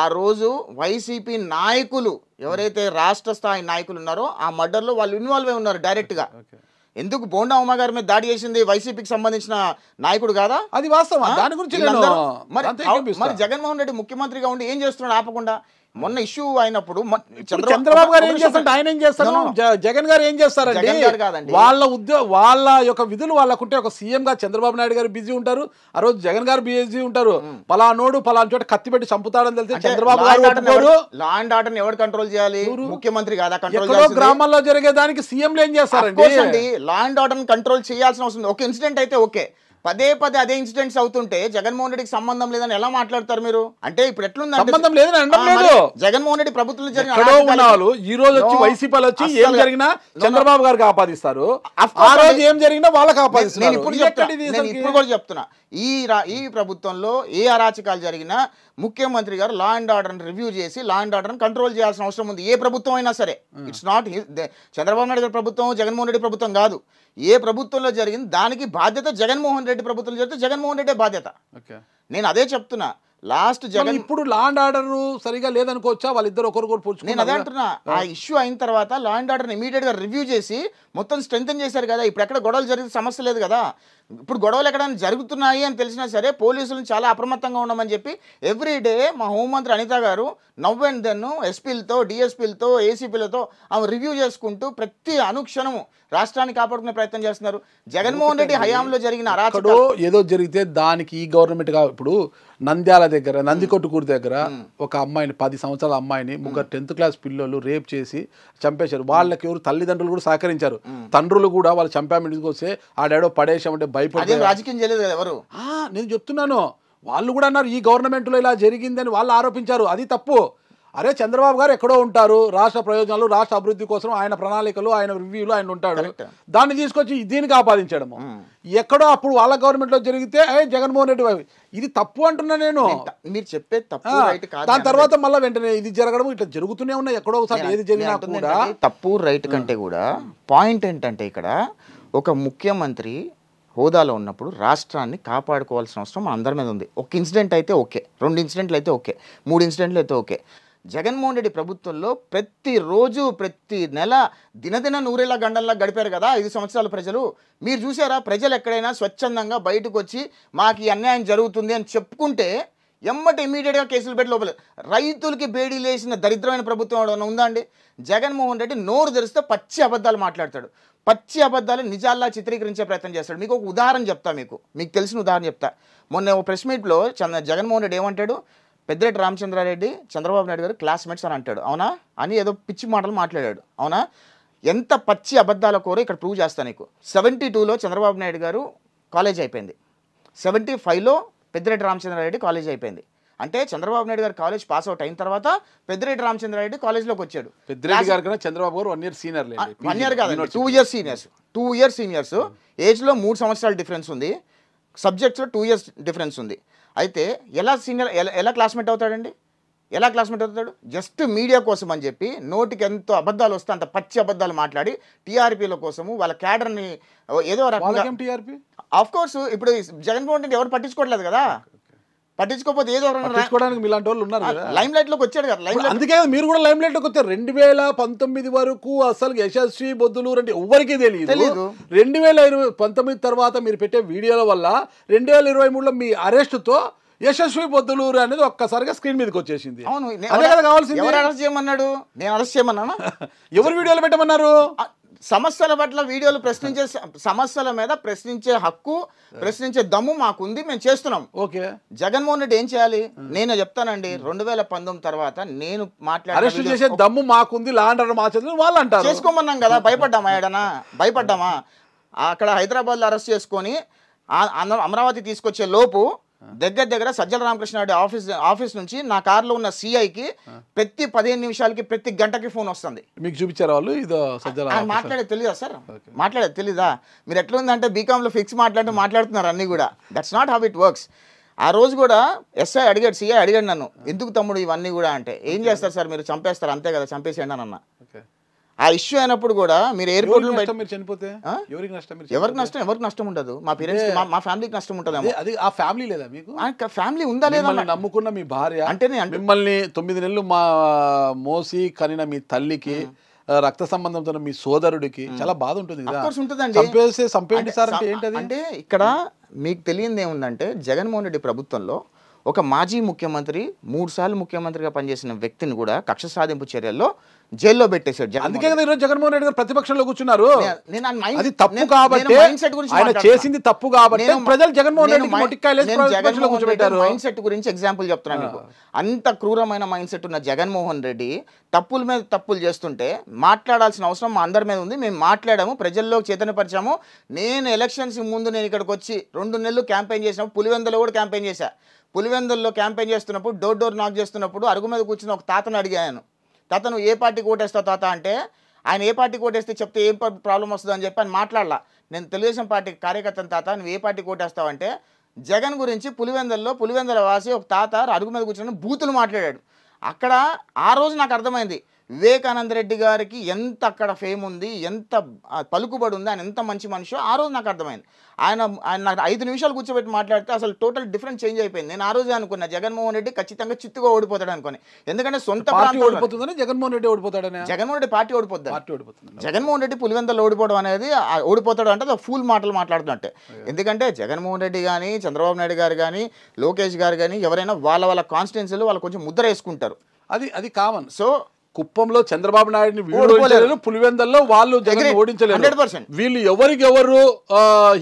ఆ రోజు వైసీపీ నాయకులు ఎవరైతే రాష్ట్ర స్థాయి నాయకులు ఉన్నారో ఆ మర్డర్లో వాళ్ళు ఇన్వాల్వ్ అయి ఉన్నారు డైరెక్ట్గా ఎందుకు బోండా ఉమా గారి మీద దాడి చేసింది వైసీపీకి సంబంధించిన నాయకుడు కాదా అది వాస్తవం దాని గురించి మరి మరి జగన్మోహన్ రెడ్డి ముఖ్యమంత్రిగా ఉండి ఏం చేస్తున్నాడు ఆపకుండా మొన్న ఇష్యూ అయినప్పుడు చంద్రబాబు గారు ఏం చేస్తారు ఆయన ఏం చేస్తారు జగన్ గారు ఏం చేస్తారండి వాళ్ళ ఉద్యోగ వాళ్ళ యొక్క విధులు వాళ్ళకుంటే ఒక సీఎం గా చంద్రబాబు నాయుడు గారు బిజీ ఉంటారు ఆ రోజు జగన్ గారు బిజీ ఉంటారు hmm. పలానోడు పలానా చోట కత్తి పెట్టి చంపుతాడని తెలిసి చంద్రబాబు గారు లాండ్ ఆర్డర్ ఎవరు కంట్రోల్ చేయాలి ముఖ్యమంత్రి కాదా కంట్రోల్ గ్రామాల్లో జరిగే దానికి సీఎంలు ఏం చేస్తారండి లాండ్ ఆర్డర్ కంట్రోల్ చేయాల్సిన అవసరం ఒక ఇన్సిడెంట్ అయితే ఓకే పదే పదే అదే ఇన్సిడెంట్స్ అవుతుంటే జగన్మోహన్ రెడ్డికి సంబంధం లేదని ఎలా మాట్లాడతారు మీరు అంటే ఇప్పుడు ఎట్లుంది సంబంధం లేదని లేదు జగన్మోహన్ రెడ్డి ప్రభుత్వం జరిగిన ఈ రోజు వచ్చి వైసీపీ వచ్చి ఏం జరిగినా చంద్రబాబు గారికి ఆపాదిస్తారు ఆ రోజు ఏం జరిగినా వాళ్ళకి ఆపాదిస్తారు నేను ఇప్పుడు కూడా చెప్తున్నా ఈ ఈ ప్రభుత్వంలో ఏ అరాచకాలు జరిగినా ముఖ్యమంత్రి గారు లా అండ్ ఆర్డర్ రివ్యూ చేసి లా అండ్ ఆర్డర్ కంట్రోల్ చేయాల్సిన అవసరం ఉంది ఏ ప్రభుత్వం అయినా సరే it's hmm. Not Chandrababu Naidu గారి ప్రభుత్వం జగన్మోహన్ రెడ్డి ప్రభుత్వం కాదు ఏ ప్రభుత్వంలో జరిగింది దానికి బాధ్యత జగన్మోహన్ రెడ్డి ప్రభుత్వంలో జరిగితే జగన్మోహన్ రెడ్డే బాధ్యత నేను అదే చెప్తున్నా లాస్ట్ జగన్ ఇప్పుడు లా అండ్ ఆర్డర్ సరిగా లేదనుకోవచ్చా వాళ్ళిద్దరు ఒకరికొకరు పోల్చు నేను అదే అంటున్నా ఆ ఇష్యూ అయిన తర్వాత లా అండ్ ఆర్డర్ ఇమీడియట్ గా రివ్యూ చేసి మొత్తం స్ట్రెంగ్ చేశారు కదా ఇప్పుడు ఎక్కడ గొడవలు జరిగితే సమస్య లేదు కదా ఇప్పుడు గొడవలు ఎక్కడైనా జరుగుతున్నాయి అని తెలిసినా సరే పోలీసులను చాలా అప్రమత్తంగా ఉండమని చెప్పి ఎవ్రీ డే మా హోంమంత్రి అనిత గారు నవ్ అండ్ దెన్ ఎస్పీలతో డిఎస్పీలతో ఏసీపీలతో ఆమె రివ్యూ చేసుకుంటూ ప్రతి అనుక్షణము రాష్ట్రాన్ని కాపాడుకునే ప్రయత్నం చేస్తున్నారు జగన్మోహన్ రెడ్డి హయాంలో జరిగిన అరాచకం ఏదో జరిగితే దానికి ఈ గవర్నమెంట్ ఇప్పుడు నంద్యాల దగ్గర నందికొట్టుకూరు దగ్గర ఒక అమ్మాయిని పది సంవత్సరాల అమ్మాయిని ముగ్గురు టెన్త్ క్లాస్ పిల్లలు రేప్ చేసి చంపేశారు వాళ్ళకి ఎవరు తల్లిదండ్రులు కూడా సహకరించారు తండ్రులు కూడా వాళ్ళు చంపామిడికి వస్తే ఆడేడో పడేసామంటే భయపడే రాజకీయం చేయలేదు కదా ఎవరు నేను చెప్తున్నాను వాళ్ళు కూడా అన్నారు ఈ గవర్నమెంట్లో ఇలా జరిగిందని వాళ్ళు ఆరోపించారు అది తప్పు అరే చంద్రబాబు గారు ఎక్కడో ఉంటారు రాష్ట్ర ప్రయోజనాలు రాష్ట్ర అభివృద్ధి కోసం ఆయన ప్రణాళికలు ఆయన రివ్యూలు ఆయన ఉంటాడు దాన్ని తీసుకొచ్చి దీనికి ఆపాదించడం ఎక్కడో అప్పుడు వాళ్ళ గవర్నమెంట్లో జరిగితే జగన్మోహన్ రెడ్డి ఇది తప్పు అంటున్నా నేను మీరు చెప్పే తప్పు దాని తర్వాత మళ్ళీ వెంటనే ఇది జరగడం ఇట్లా జరుగుతూనే ఉన్నాయి ఎక్కడో ఒకసారి ఏది జరిగినా కూడా తప్పు రైట్ కంటే కూడా పాయింట్ ఏంటంటే ఇక్కడ ఒక ముఖ్యమంత్రి హోదాలో ఉన్నప్పుడు రాష్ట్రాన్ని కాపాడుకోవాల్సిన అవసరం మన అందరి మీద ఉంది ఒక ఇన్సిడెంట్ అయితే ఓకే రెండు ఇన్సిడెంట్లు అయితే ఓకే మూడు ఇన్సిడెంట్లు అయితే ఓకే జగన్మోహన్ రెడ్డి ప్రభుత్వంలో ప్రతిరోజు ప్రతి నెల దినదిన నూరేళ్ళ గండల్లా గడిపారు కదా ఐదు సంవత్సరాలు ప్రజలు మీరు చూసారా ప్రజలు ఎక్కడైనా స్వచ్ఛందంగా బయటకు వచ్చి మాకు ఈ అన్యాయం జరుగుతుంది అని చెప్పుకుంటే ఎమ్మటి ఇమీడియట్గా కేసులు పెట్టి లోపల రైతులకి బేడీ లేసిన దరిద్రమైన ప్రభుత్వం ఏమైనా ఉందా అండి జగన్మోహన్ రెడ్డి నోరు తెరిస్తే పచ్చి అబద్ధాలు మాట్లాడతాడు పచ్చి అబద్ధాలు నిజాల్లా చిత్రీకరించే ప్రయత్నం చేస్తాడు మీకు ఒక ఉదాహరణ చెప్తా మీకు మీకు తెలిసిన ఉదాహరణ చెప్తా మొన్న ఒక ప్రెస్ మీట్లో చంద్ర జగన్మోహన్ రెడ్డి ఏమంటాడు పెద్దిరెడ్డి రామచంద్రారెడ్డి చంద్రబాబు నాయుడు గారు క్లాస్మేట్స్ అని అంటాడు అవునా అని ఏదో పిచ్చి మాటలు మాట్లాడాడు అవునా ఎంత పచ్చి అబద్ధాల కూర ఇక్కడ ప్రూవ్ చేస్తాను నీకు సెవెంటీ టూలో చంద్రబాబు నాయుడు గారు కాలేజ్ అయిపోయింది సెవెంటీ ఫైవ్లో పెద్దిరెడ్డి రామచంద్రారెడ్డి కాలేజ్ అయిపోయింది అంటే చంద్రబాబు నాయుడు గారు కాలేజ్ పాస్ అవుట్ అయిన తర్వాత పెద్దిరెడ్డి రెడ్డి కాలేజ్లోకి వచ్చాడు పెద్దిరెడ్డి గారు కన్నా చంద్రబాబు గారు one year senior one year కాదు two years seniors two years seniors ఏజ్లో మూడు సంవత్సరాల డిఫరెన్స్ ఉంది సబ్జెక్ట్స్లో టూ ఇయర్స్ డిఫరెన్స్ ఉంది అయితే ఎలా సీనియర్ ఎలా ఎలా క్లాస్మేట్ అవుతాడండి ఎలా క్లాస్మేట్ అవుతాడు జస్ట్ మీడియా కోసం అని చెప్పి నోటికి ఎంతో అబద్ధాలు వస్తే అంత పచ్చి అబద్ధాలు మాట్లాడి టీఆర్పీల కోసము వాళ్ళ క్యాడర్ని ఏదో రకంగా ఆఫ్ కోర్స్ ఇప్పుడు జగన్మోహన్ రెడ్డి ఎవరు పట్టించుకోవట్లేదు కదా పట్టించుకోకపోతే ఏదో పట్టించుకోవడానికి మీలాంటి వాళ్ళు ఉన్నారు లైమ్ లైట్ లోకి వచ్చాడు కదా లైమ్ అందుకే మీరు కూడా లైమ్ లైట్ లోకి వచ్చారు రెండు వేల పంతొమ్మిది వరకు అసలు యశస్వి బొద్దులు అంటే ఎవరికి తెలియదు రెండు వేల ఇరవై పంతొమ్మిది తర్వాత మీరు పెట్టే వీడియోల వల్ల రెండు వేల ఇరవై మూడులో మీ అరెస్ట్తో యశస్వి బొద్దులూరు అనేది ఒక్కసారిగా స్క్రీన్ మీదకి వచ్చేసింది అవును అదే కదా కావాల్సింది ఎవరు అరెస్ట్ చేయమన్నాడు నేను అరెస్ట్ చేయమన్నా ఎవరు వీడియోలు పెట్టమన్నారు సమస్యల పట్ల వీడియోలు ప్రశ్నించే సమస్యల మీద ప్రశ్నించే హక్కు ప్రశ్నించే దమ్ము మాకుంది మేము చేస్తున్నాం ఓకే జగన్మోహన్ రెడ్డి ఏం చేయాలి hmm. నేను చెప్తానండి hmm. రెండు వేల పంతొమ్మిది తర్వాత నేను మాట్లాడి చేసే దమ్ము మాకుంది వాళ్ళు అంటారు చేసుకోమన్నాం కదా భయపడ్డామా ఏడనా భయపడ్డామా అక్కడ హైదరాబాద్లో అరెస్ట్ చేసుకొని అమరావతి తీసుకొచ్చే లోపు దగ్గర దగ్గర సజ్జల రెడ్డి ఆఫీస్ ఆఫీస్ నుంచి నా కార్లో ఉన్న సిఐకి ప్రతి పదిహేను నిమిషాలకి ప్రతి గంటకి ఫోన్ వస్తుంది మీకు చూపించారు వాళ్ళు ఇదో సజ్జల మాట్లాడేది తెలియదా సార్ మాట్లాడేది తెలీదా మీరు ఎట్లా ఉందంటే లో ఫిక్స్ మాట్లాడుతూ మాట్లాడుతున్నారు అన్ని కూడా that's not how it works ఆ రోజు కూడా ఎస్ఐ అడిగాడు సిఐ అడిగాడు నన్ను ఎందుకు తమ్ముడు ఇవన్నీ కూడా అంటే ఏం చేస్తారు సార్ మీరు చంపేస్తారు అంతే కదా చంపేసేయండి అని అన్న ఆ ఇష్యూ అయినప్పుడు కూడా మీరు ఎయిర్పోర్ట్ మీరు చనిపోతే ఎవరికి నష్టం ఎవరికి నష్టం ఎవరికి నష్టం ఉండదు మా పేరెంట్స్ మా ఫ్యామిలీకి నష్టం ఉంటుంది అది ఆ ఫ్యామిలీ లేదా మీకు ఫ్యామిలీ ఉందా లేదా నమ్ముకున్న మీ భార్య అంటే మిమ్మల్ని తొమ్మిది నెలలు మా మోసి కనిన మీ తల్లికి రక్త సంబంధంతో మీ సోదరుడికి చాలా బాధ ఉంటుంది అంటే అంటే ఇక్కడ మీకు తెలియంది ఏముందంటే జగన్మోహన్ రెడ్డి ప్రభుత్వంలో ఒక మాజీ ముఖ్యమంత్రి మూడు సార్లు ముఖ్యమంత్రిగా పనిచేసిన వ్యక్తిని కూడా కక్ష సాధింపు చర్యల్లో జైల్లో పెట్టేశాడు అందుకే కదా ఈరోజు జగన్మోహన్ రెడ్డి గారు ప్రతిపక్షంలో కూర్చున్నారు తప్పు కాబట్టి చేసింది తప్పు కాబట్టి ప్రజలు జగన్మోహన్ రెడ్డి మైండ్ సెట్ గురించి ఎగ్జాంపుల్ చెప్తున్నాను మీకు అంత క్రూరమైన మైండ్ సెట్ ఉన్న జగన్మోహన్ రెడ్డి తప్పుల మీద తప్పులు చేస్తుంటే మాట్లాడాల్సిన అవసరం మా అందరి మీద ఉంది మేము మాట్లాడాము ప్రజల్లో చేతనపరిచాము నేను ఎలక్షన్స్ ముందు నేను ఇక్కడికి వచ్చి రెండు నెలలు క్యాంపెయిన్ చేసినప్పుడు పులివెందులో కూడా క్యాంపెయిన్ చేశాను పులివెందుల్లో క్యాంపెయిన్ చేస్తున్నప్పుడు డోర్ డోర్ నాక్ చేస్తున్నప్పుడు అరుగు మీద కూర్చుని ఒక తాతను అడిగాను తాత నువ్వు ఏ పార్టీకి ఓటేస్తావు తాత అంటే ఆయన ఏ పార్టీకి ఓటేస్తే చెప్తే ఏం ప్రాబ్లం వస్తుందని చెప్పి ఆయన మాట్లాడాల నేను తెలుగుదేశం పార్టీ కార్యకర్తను తాత నువ్వు ఏ పార్టీకి ఓటేస్తావు అంటే జగన్ గురించి పులివెందల్లో పులివెందల వాసి ఒక తాత అరుగు మీద కూర్చొని బూతులు మాట్లాడాడు అక్కడ ఆ రోజు నాకు అర్థమైంది వివేకానంద రెడ్డి గారికి ఎంత అక్కడ ఫేమ్ ఉంది ఎంత పలుకుబడి ఉంది ఆయన ఎంత మంచి మనిషి ఆ రోజు నాకు అర్థమైంది ఆయన ఆయన నాకు ఐదు నిమిషాలు కూర్చోబెట్టి మాట్లాడితే అసలు టోటల్ డిఫరెంట్ చేంజ్ అయిపోయింది నేను ఆ రోజే అనుకున్న జగన్మోహన్ రెడ్డి ఖచ్చితంగా చిత్తుగా ఓడిపోతాడు అనుకుని ఎందుకంటే సొంత ఓడిపోతుందని జగన్మోహన్ రెడ్డి ఓడిపోతాడని జగన్మోహన్ రెడ్డి పార్టీ ఓడిపోతుంది పార్టీ ఓడిపోతుంది జగన్మోహన్ రెడ్డి పులివెందలు ఓడిపోవడం అనేది ఓడిపోతాడు అంటే ఫుల్ మాటలు మాట్లాడుతున్నట్టే ఎందుకంటే జగన్మోహన్ రెడ్డి కానీ చంద్రబాబు నాయుడు గారు కానీ లోకేష్ గారు కానీ ఎవరైనా వాళ్ళ వాళ్ళ కాన్స్టిట్యున్సీలు వాళ్ళు కొంచెం ముద్ర వేసుకుంటారు అది అది కామన్ సో కుప్పంలో చంద్రబాబు నాయుడుని ఓడించలేరు పులివెందల్లో వాళ్ళు జగన్ ఓడించలేరు వీళ్ళు ఎవరు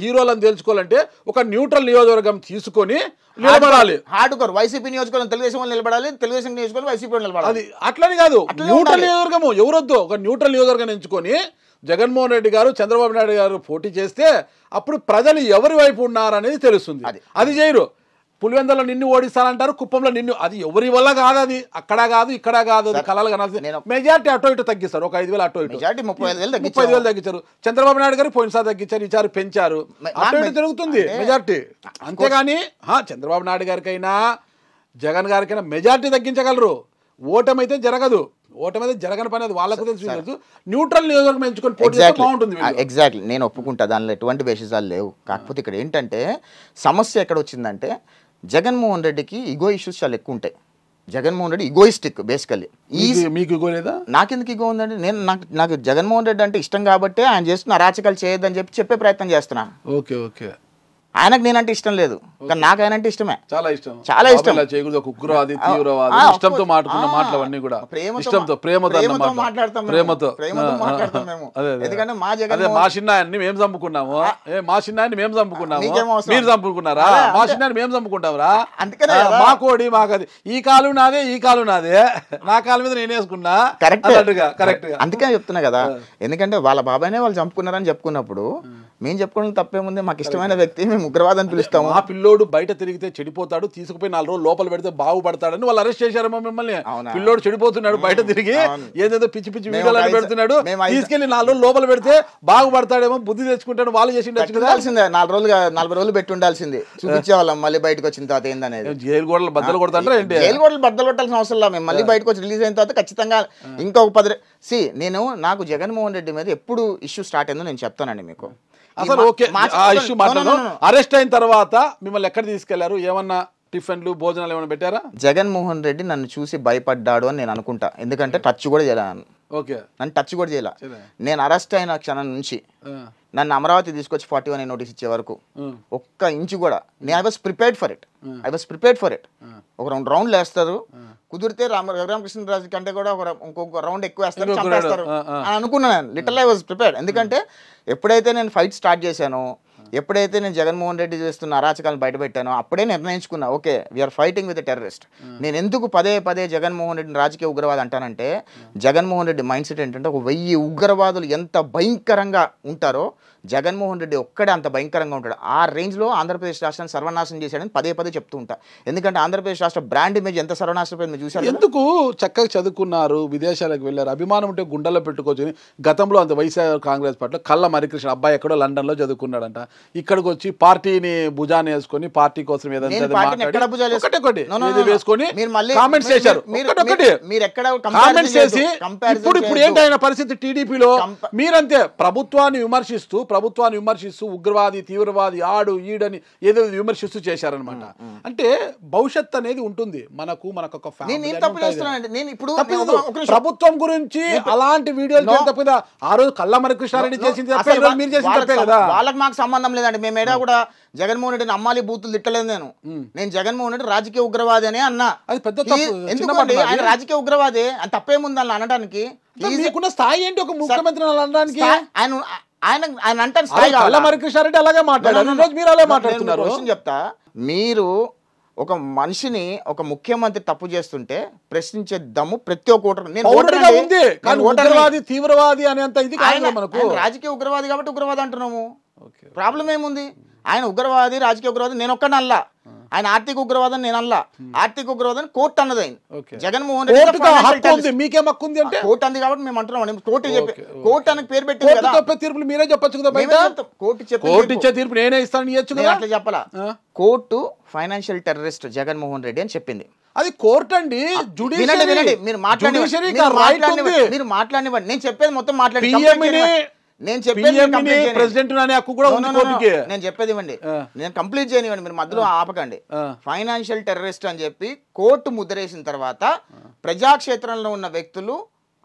హీరోలను తెలుసుకోవాలంటే ఒక న్యూట్రల్ నియోజకవర్గం తీసుకొని నిలబడాలి హార్డ్ కోర్ వైసీపీ నియోజకవర్గం తెలుగుదేశం వాళ్ళు నిలబడాలి తెలుగుదేశం నియోజకవర్గం వైసీపీ నిలబడాలి అది అట్లని కాదు న్యూట్రల్ నియోజకవర్గము ఎవరొద్దు ఒక న్యూట్రల్ నియోజకవర్గం ఎంచుకొని జగన్మోహన్ రెడ్డి గారు చంద్రబాబు నాయుడు గారు పోటీ చేస్తే అప్పుడు ప్రజలు ఎవరి వైపు ఉన్నారనేది తెలుస్తుంది అది చేయరు పులివెందులో నిన్ను ఓడిస్తానంటారు కుప్పంలో నిన్ను అది ఎవరి వల్ల కాదు అది అక్కడ కాదు ఇక్కడ కాదు అది కళలు కనాల్సి మెజార్టీ అటో ఇటు తగ్గిస్తారు ఒక ఐదు వేలు అటో ఇటు ముప్పై వేలు తగ్గించారు చంద్రబాబు నాయుడు గారు పోయినసారి తగ్గించారు ఈసారి పెంచారు అటో ఇటు జరుగుతుంది మెజార్టీ అంతేగాని చంద్రబాబు నాయుడు గారికైనా జగన్ గారికైనా మెజార్టీ తగ్గించగలరు అయితే జరగదు ఓటమైతే జరగని పని అది వాళ్ళకు తెలుసు న్యూట్రల్ నియోజకవర్గం ఎంచుకొని బాగుంటుంది ఎగ్జాక్ట్లీ నేను ఒప్పుకుంటా దానిలో ఎటువంటి బేసిజాలు లేవు కాకపోతే ఇక్కడ ఏంటంటే సమస్య ఎక్కడ వచ్చిందంటే జగన్మోహన్ రెడ్డికి ఇగో ఇష్యూస్ చాలా ఎక్కువ ఉంటాయి జగన్మోహన్ రెడ్డి ఇగోయిస్టిక్ బేసికలీ ఈ మీకు ఇగో లేదా నాకెందుకు ఇగో ఉందండి నేను నాకు నాకు జగన్మోహన్ రెడ్డి అంటే ఇష్టం కాబట్టి ఆయన చేస్తున్న అరాచకాలు చేయొద్దని చెప్పి చెప్పే ప్రయత్నం చేస్తున్నాను ఓకే ఓకే ఆయనకు నేనంటే ఇష్టం లేదు కానీ నాకు ఆయన అంటే ఇష్టమే చాలా ఇష్టం చాలా ఇష్టం ఉగ్రవాది తీవ్రవాది ఇష్టంతో మాట్లాడుకున్న మాటలు అన్ని కూడా ఇష్టంతో ప్రేమతో మాట్లాడతాం ప్రేమతో మాట్లాడతాం మేము ఎందుకంటే మా జగన్ మా చిన్నాయన్ని మేము చంపుకున్నాము మా చిన్నాయన్ని మేము చంపుకున్నాము మీరు చంపుకున్నారా మా చిన్నాన్ని మేము చంపుకుంటామరా అందుకనే మా కోడి మాకది ఈ కాలు నాదే ఈ కాలు నాదే నా కాలు మీద నేను వేసుకున్నా కరెక్ట్ కరెక్ట్ అందుకనే చెప్తున్నా కదా ఎందుకంటే వాళ్ళ బాబాయ్ వాళ్ళు చంపుకున్నారని చెప్పుకున్నప్పుడు మేము చెప్పుకోవడం తప్పేముంది మాకు ఇష్టమైన వ్యక్తి మేము ఉగ్రవాదం పిలుస్తాము ఆ పిల్లోడు బయట తిరిగితే చెడిపోతాడు తీసుకుపోయి నాలుగు రోజులు లోపల పెడితే బాగుపడతాడని వాళ్ళు అరెస్ట్ చేశారమ్మా మిమ్మల్ని పిల్లోడు చెడిపోతున్నాడు బయట తిరిగి ఏదేదో పిచ్చి పిచ్చి వీడియోలు పెడుతున్నాడు తీసుకెళ్లి నాలుగు రోజులు లోపల పెడితే బాగుపడతాడేమో బుద్ధి తెచ్చుకుంటాడు వాళ్ళు చేసి ఉండాల్సిందే నాలుగు రోజులు నలభై రోజులు పెట్టి ఉండాల్సింది చూపించేవాళ్ళం మళ్ళీ బయటకు వచ్చిన తర్వాత ఏందనేది జైలు గోడలు బద్దలు కొడతాడు జైలు గోడలు బద్దలు కొట్టాల్సిన అవసరం లేదు మేము మళ్ళీ బయటకు వచ్చి రిలీజ్ అయిన తర్వాత ఖచ్చితంగా ఇంకొక పది సి నేను నాకు జగన్మోహన్ రెడ్డి మీద ఎప్పుడు ఇష్యూ స్టార్ట్ అయిందో నేను చెప్తానండి మీకు అసలు ఓకే ఆ ఇష్యూ మాట్లాడు అరెస్ట్ అయిన తర్వాత మిమ్మల్ని ఎక్కడ తీసుకెళ్లారు ఏమన్నా టిఫిన్లు భోజనాలు ఏమైనా పెట్టారా జగన్మోహన్ రెడ్డి నన్ను చూసి భయపడ్డాడు అని నేను అనుకుంటా ఎందుకంటే టచ్ కూడా చేయలేను ఓకే నన్ను టచ్ కూడా చేయలే నేను అరెస్ట్ అయిన క్షణం నుంచి నన్ను అమరావతి తీసుకొచ్చి ఫార్టీ వన్ నోటీస్ ఇచ్చే వరకు ఒక్క ఇంచు కూడా నేను I was prepared for it I was prepared for it ఒక రెండు రౌండ్లు వేస్తారు కుదిరితే రామ రఘురామకృష్ణరాజు కంటే కూడా ఒక ఇంకొక రౌండ్ ఎక్కువ వేస్తారు అని అనుకున్నాను లిటల్ ఐ వాజ్ ప్రిపేర్డ్ ఎందుకంటే ఎప్పుడైతే నేను ఫైట్ స్టార్ట్ చేశానో ఎప్పుడైతే నేను జగన్మోహన్ రెడ్డి చేస్తున్న అరాచకాలను బయటపెట్టానో అప్పుడే నిర్ణయించుకున్నా okay we're fighting with terrorist నేను ఎందుకు పదే పదే జగన్మోహన్ రెడ్డిని రాజకీయ ఉగ్రవాదం అంటానంటే hmm. Jaganmohan Reddy mind set ఏంటంటే ఒక వెయ్యి ఉగ్రవాదులు ఎంత భయంకరంగా ఉంటారో జగన్మోహన్ రెడ్డి ఒక్కడే అంత భయంకరంగా ఉంటాడు ఆ రేంజ్లో ఆంధ్రప్రదేశ్ రాష్ట్రాన్ని సర్వనాశనం చేశాడని పదే పదే చెప్తూ ఉంటా ఎందుకంటే ఆంధ్రప్రదేశ్ రాష్ట్ర బ్రాండ్ ఇమేజ్ ఎంత పోయింది చూశారు ఎందుకు చక్కగా చదువుకున్నారు విదేశాలకు వెళ్ళారు అభిమానం ఉంటే గుండెల్లో పెట్టుకోవచ్చు గతంలో అంత వైఎస్ఆర్ కాంగ్రెస్ పార్టీలో కళ్ళ మరికృష్ణ అబ్బాయి ఎక్కడో లండన్లో చదువుకున్నాడంట ఇక్కడికి వచ్చి పార్టీని భుజాన్ని వేసుకొని పార్టీ కోసం వేసుకొని కామెంట్స్ చేశారు మీరు పరిస్థితి టీడీపీలో మీరంతే ప్రభుత్వాన్ని విమర్శిస్తూ ప్రభుత్వాన్ని విమర్శిస్తూ ఉగ్రవాది తీవ్రవాది ఆడు ఈడని ఏదో విమర్శిస్తూ చేశారనమాట అంటే భవిష్యత్ అనేది ఉంటుంది మనకు మనకు ఒక ప్రభుత్వం గురించి అలాంటి వీడియోలు తప్పిదా ఆ రోజు కల్లామరి కృష్ణారెడ్డి చేసింది మీరు చేసింది తప్పే కదా వాళ్ళకి మాకు సంబంధం లేదండి మేము ఏడా hmm. కూడా జగన్మోహన్ రెడ్డిని అమ్మాలి బూతులు తిట్టలేదు నేను hmm. నేను జగన్మోహన్ రెడ్డి రాజకీయ ఉగ్రవాది అని అన్నా అది పెద్ద ఎందుకంటే ఆయన రాజకీయ ఉగ్రవాది తప్పేముంది అని అనడానికి స్థాయి ఏంటి ఒక ముఖ్యమంత్రి అనడానికి ఆయన ఆయన ఆయన అలాగే మాట్లాడారు మీరు అలా మాట్లాడుతున్నారు చెప్తా మీరు ఒక మనిషిని ఒక ముఖ్యమంత్రి తప్పు చేస్తుంటే ప్రశ్నించే దమ్ము ప్రతి ఒక్క ఒక్కటి తీవ్రవాది అనేంత ఇది మనకు రాజకీయ ఉగ్రవాది కాబట్టి ఉగ్రవాది అంటున్నాము ప్రాబ్లం ఏముంది ఆయన ఉగ్రవాది రాజకీయ ఉగ్రవాది నేను ఒక్కడల్లా ఆయన ఆర్థిక ఉగ్రవాదం నేను అల్లా hmm. ఆర్థిక ఉగ్రవాదం కోర్టు ఆయన జగన్మోహన్ రెడ్డి మీకేం హక్కు ఉంది అంటే కోర్టు అంది కాబట్టి మేము అంటున్నాం కోర్టు చెప్పి కోర్టు అని పేరు పెట్టింది తీర్పులు మీరే చెప్పచ్చు కదా కోర్టు కోర్టు ఇచ్చే తీర్పు నేనే ఇస్తాను ఇవ్వచ్చు అట్లా చెప్పాలా court financial terrorist Jaganmohan Reddy అని చెప్పింది అది కోర్టు అండి వినండి మీరు మాట్లాడి మీరు మాట్లాడినవ్వండి నేను చెప్పేది మొత్తం మాట్లాడి నేను చెప్పేది ప్రెసిడెంట్ నేను చెప్పేది ఇవ్వండి నేను కంప్లీట్ చేయనివ్వండి మీరు మధ్యలో ఆపకండి ఫైనాన్షియల్ టెర్రరిస్ట్ అని చెప్పి కోర్టు ముద్రేసిన తర్వాత ప్రజాక్షేత్రంలో ఉన్న వ్యక్తులు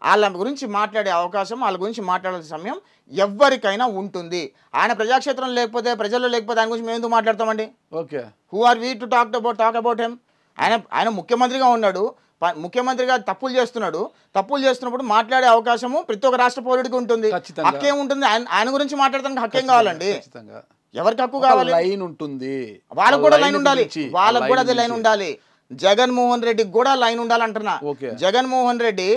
వాళ్ళ గురించి మాట్లాడే అవకాశం వాళ్ళ గురించి మాట్లాడాల్సిన సమయం ఎవరికైనా ఉంటుంది ఆయన ప్రజాక్షేత్రం లేకపోతే ప్రజల్లో లేకపోతే ఆయన గురించి మేము ఎందుకు మాట్లాడతామండి okay who are we to talk about talk about him ఆయన ఆయన ముఖ్యమంత్రిగా ఉన్నాడు ముఖ్యమంత్రి గారు తప్పులు చేస్తున్నాడు తప్పులు చేస్తున్నప్పుడు మాట్లాడే అవకాశము ప్రతి ఒక్క రాష్ట్ర పౌరుడికి ఉంటుంది హక్కేం ఉంటుంది ఆయన గురించి మాట్లాడడానికి హక్కేం కావాలండి ఎవరికి హక్కు కావాలి లైన్ ఉంటుంది వాళ్ళకు కూడా లైన్ ఉండాలి వాళ్ళకు కూడా అదే లైన్ ఉండాలి జగన్మోహన్ రెడ్డికి కూడా లైన్ ఉండాలంటున్నా జగన్మోహన్ రెడ్డి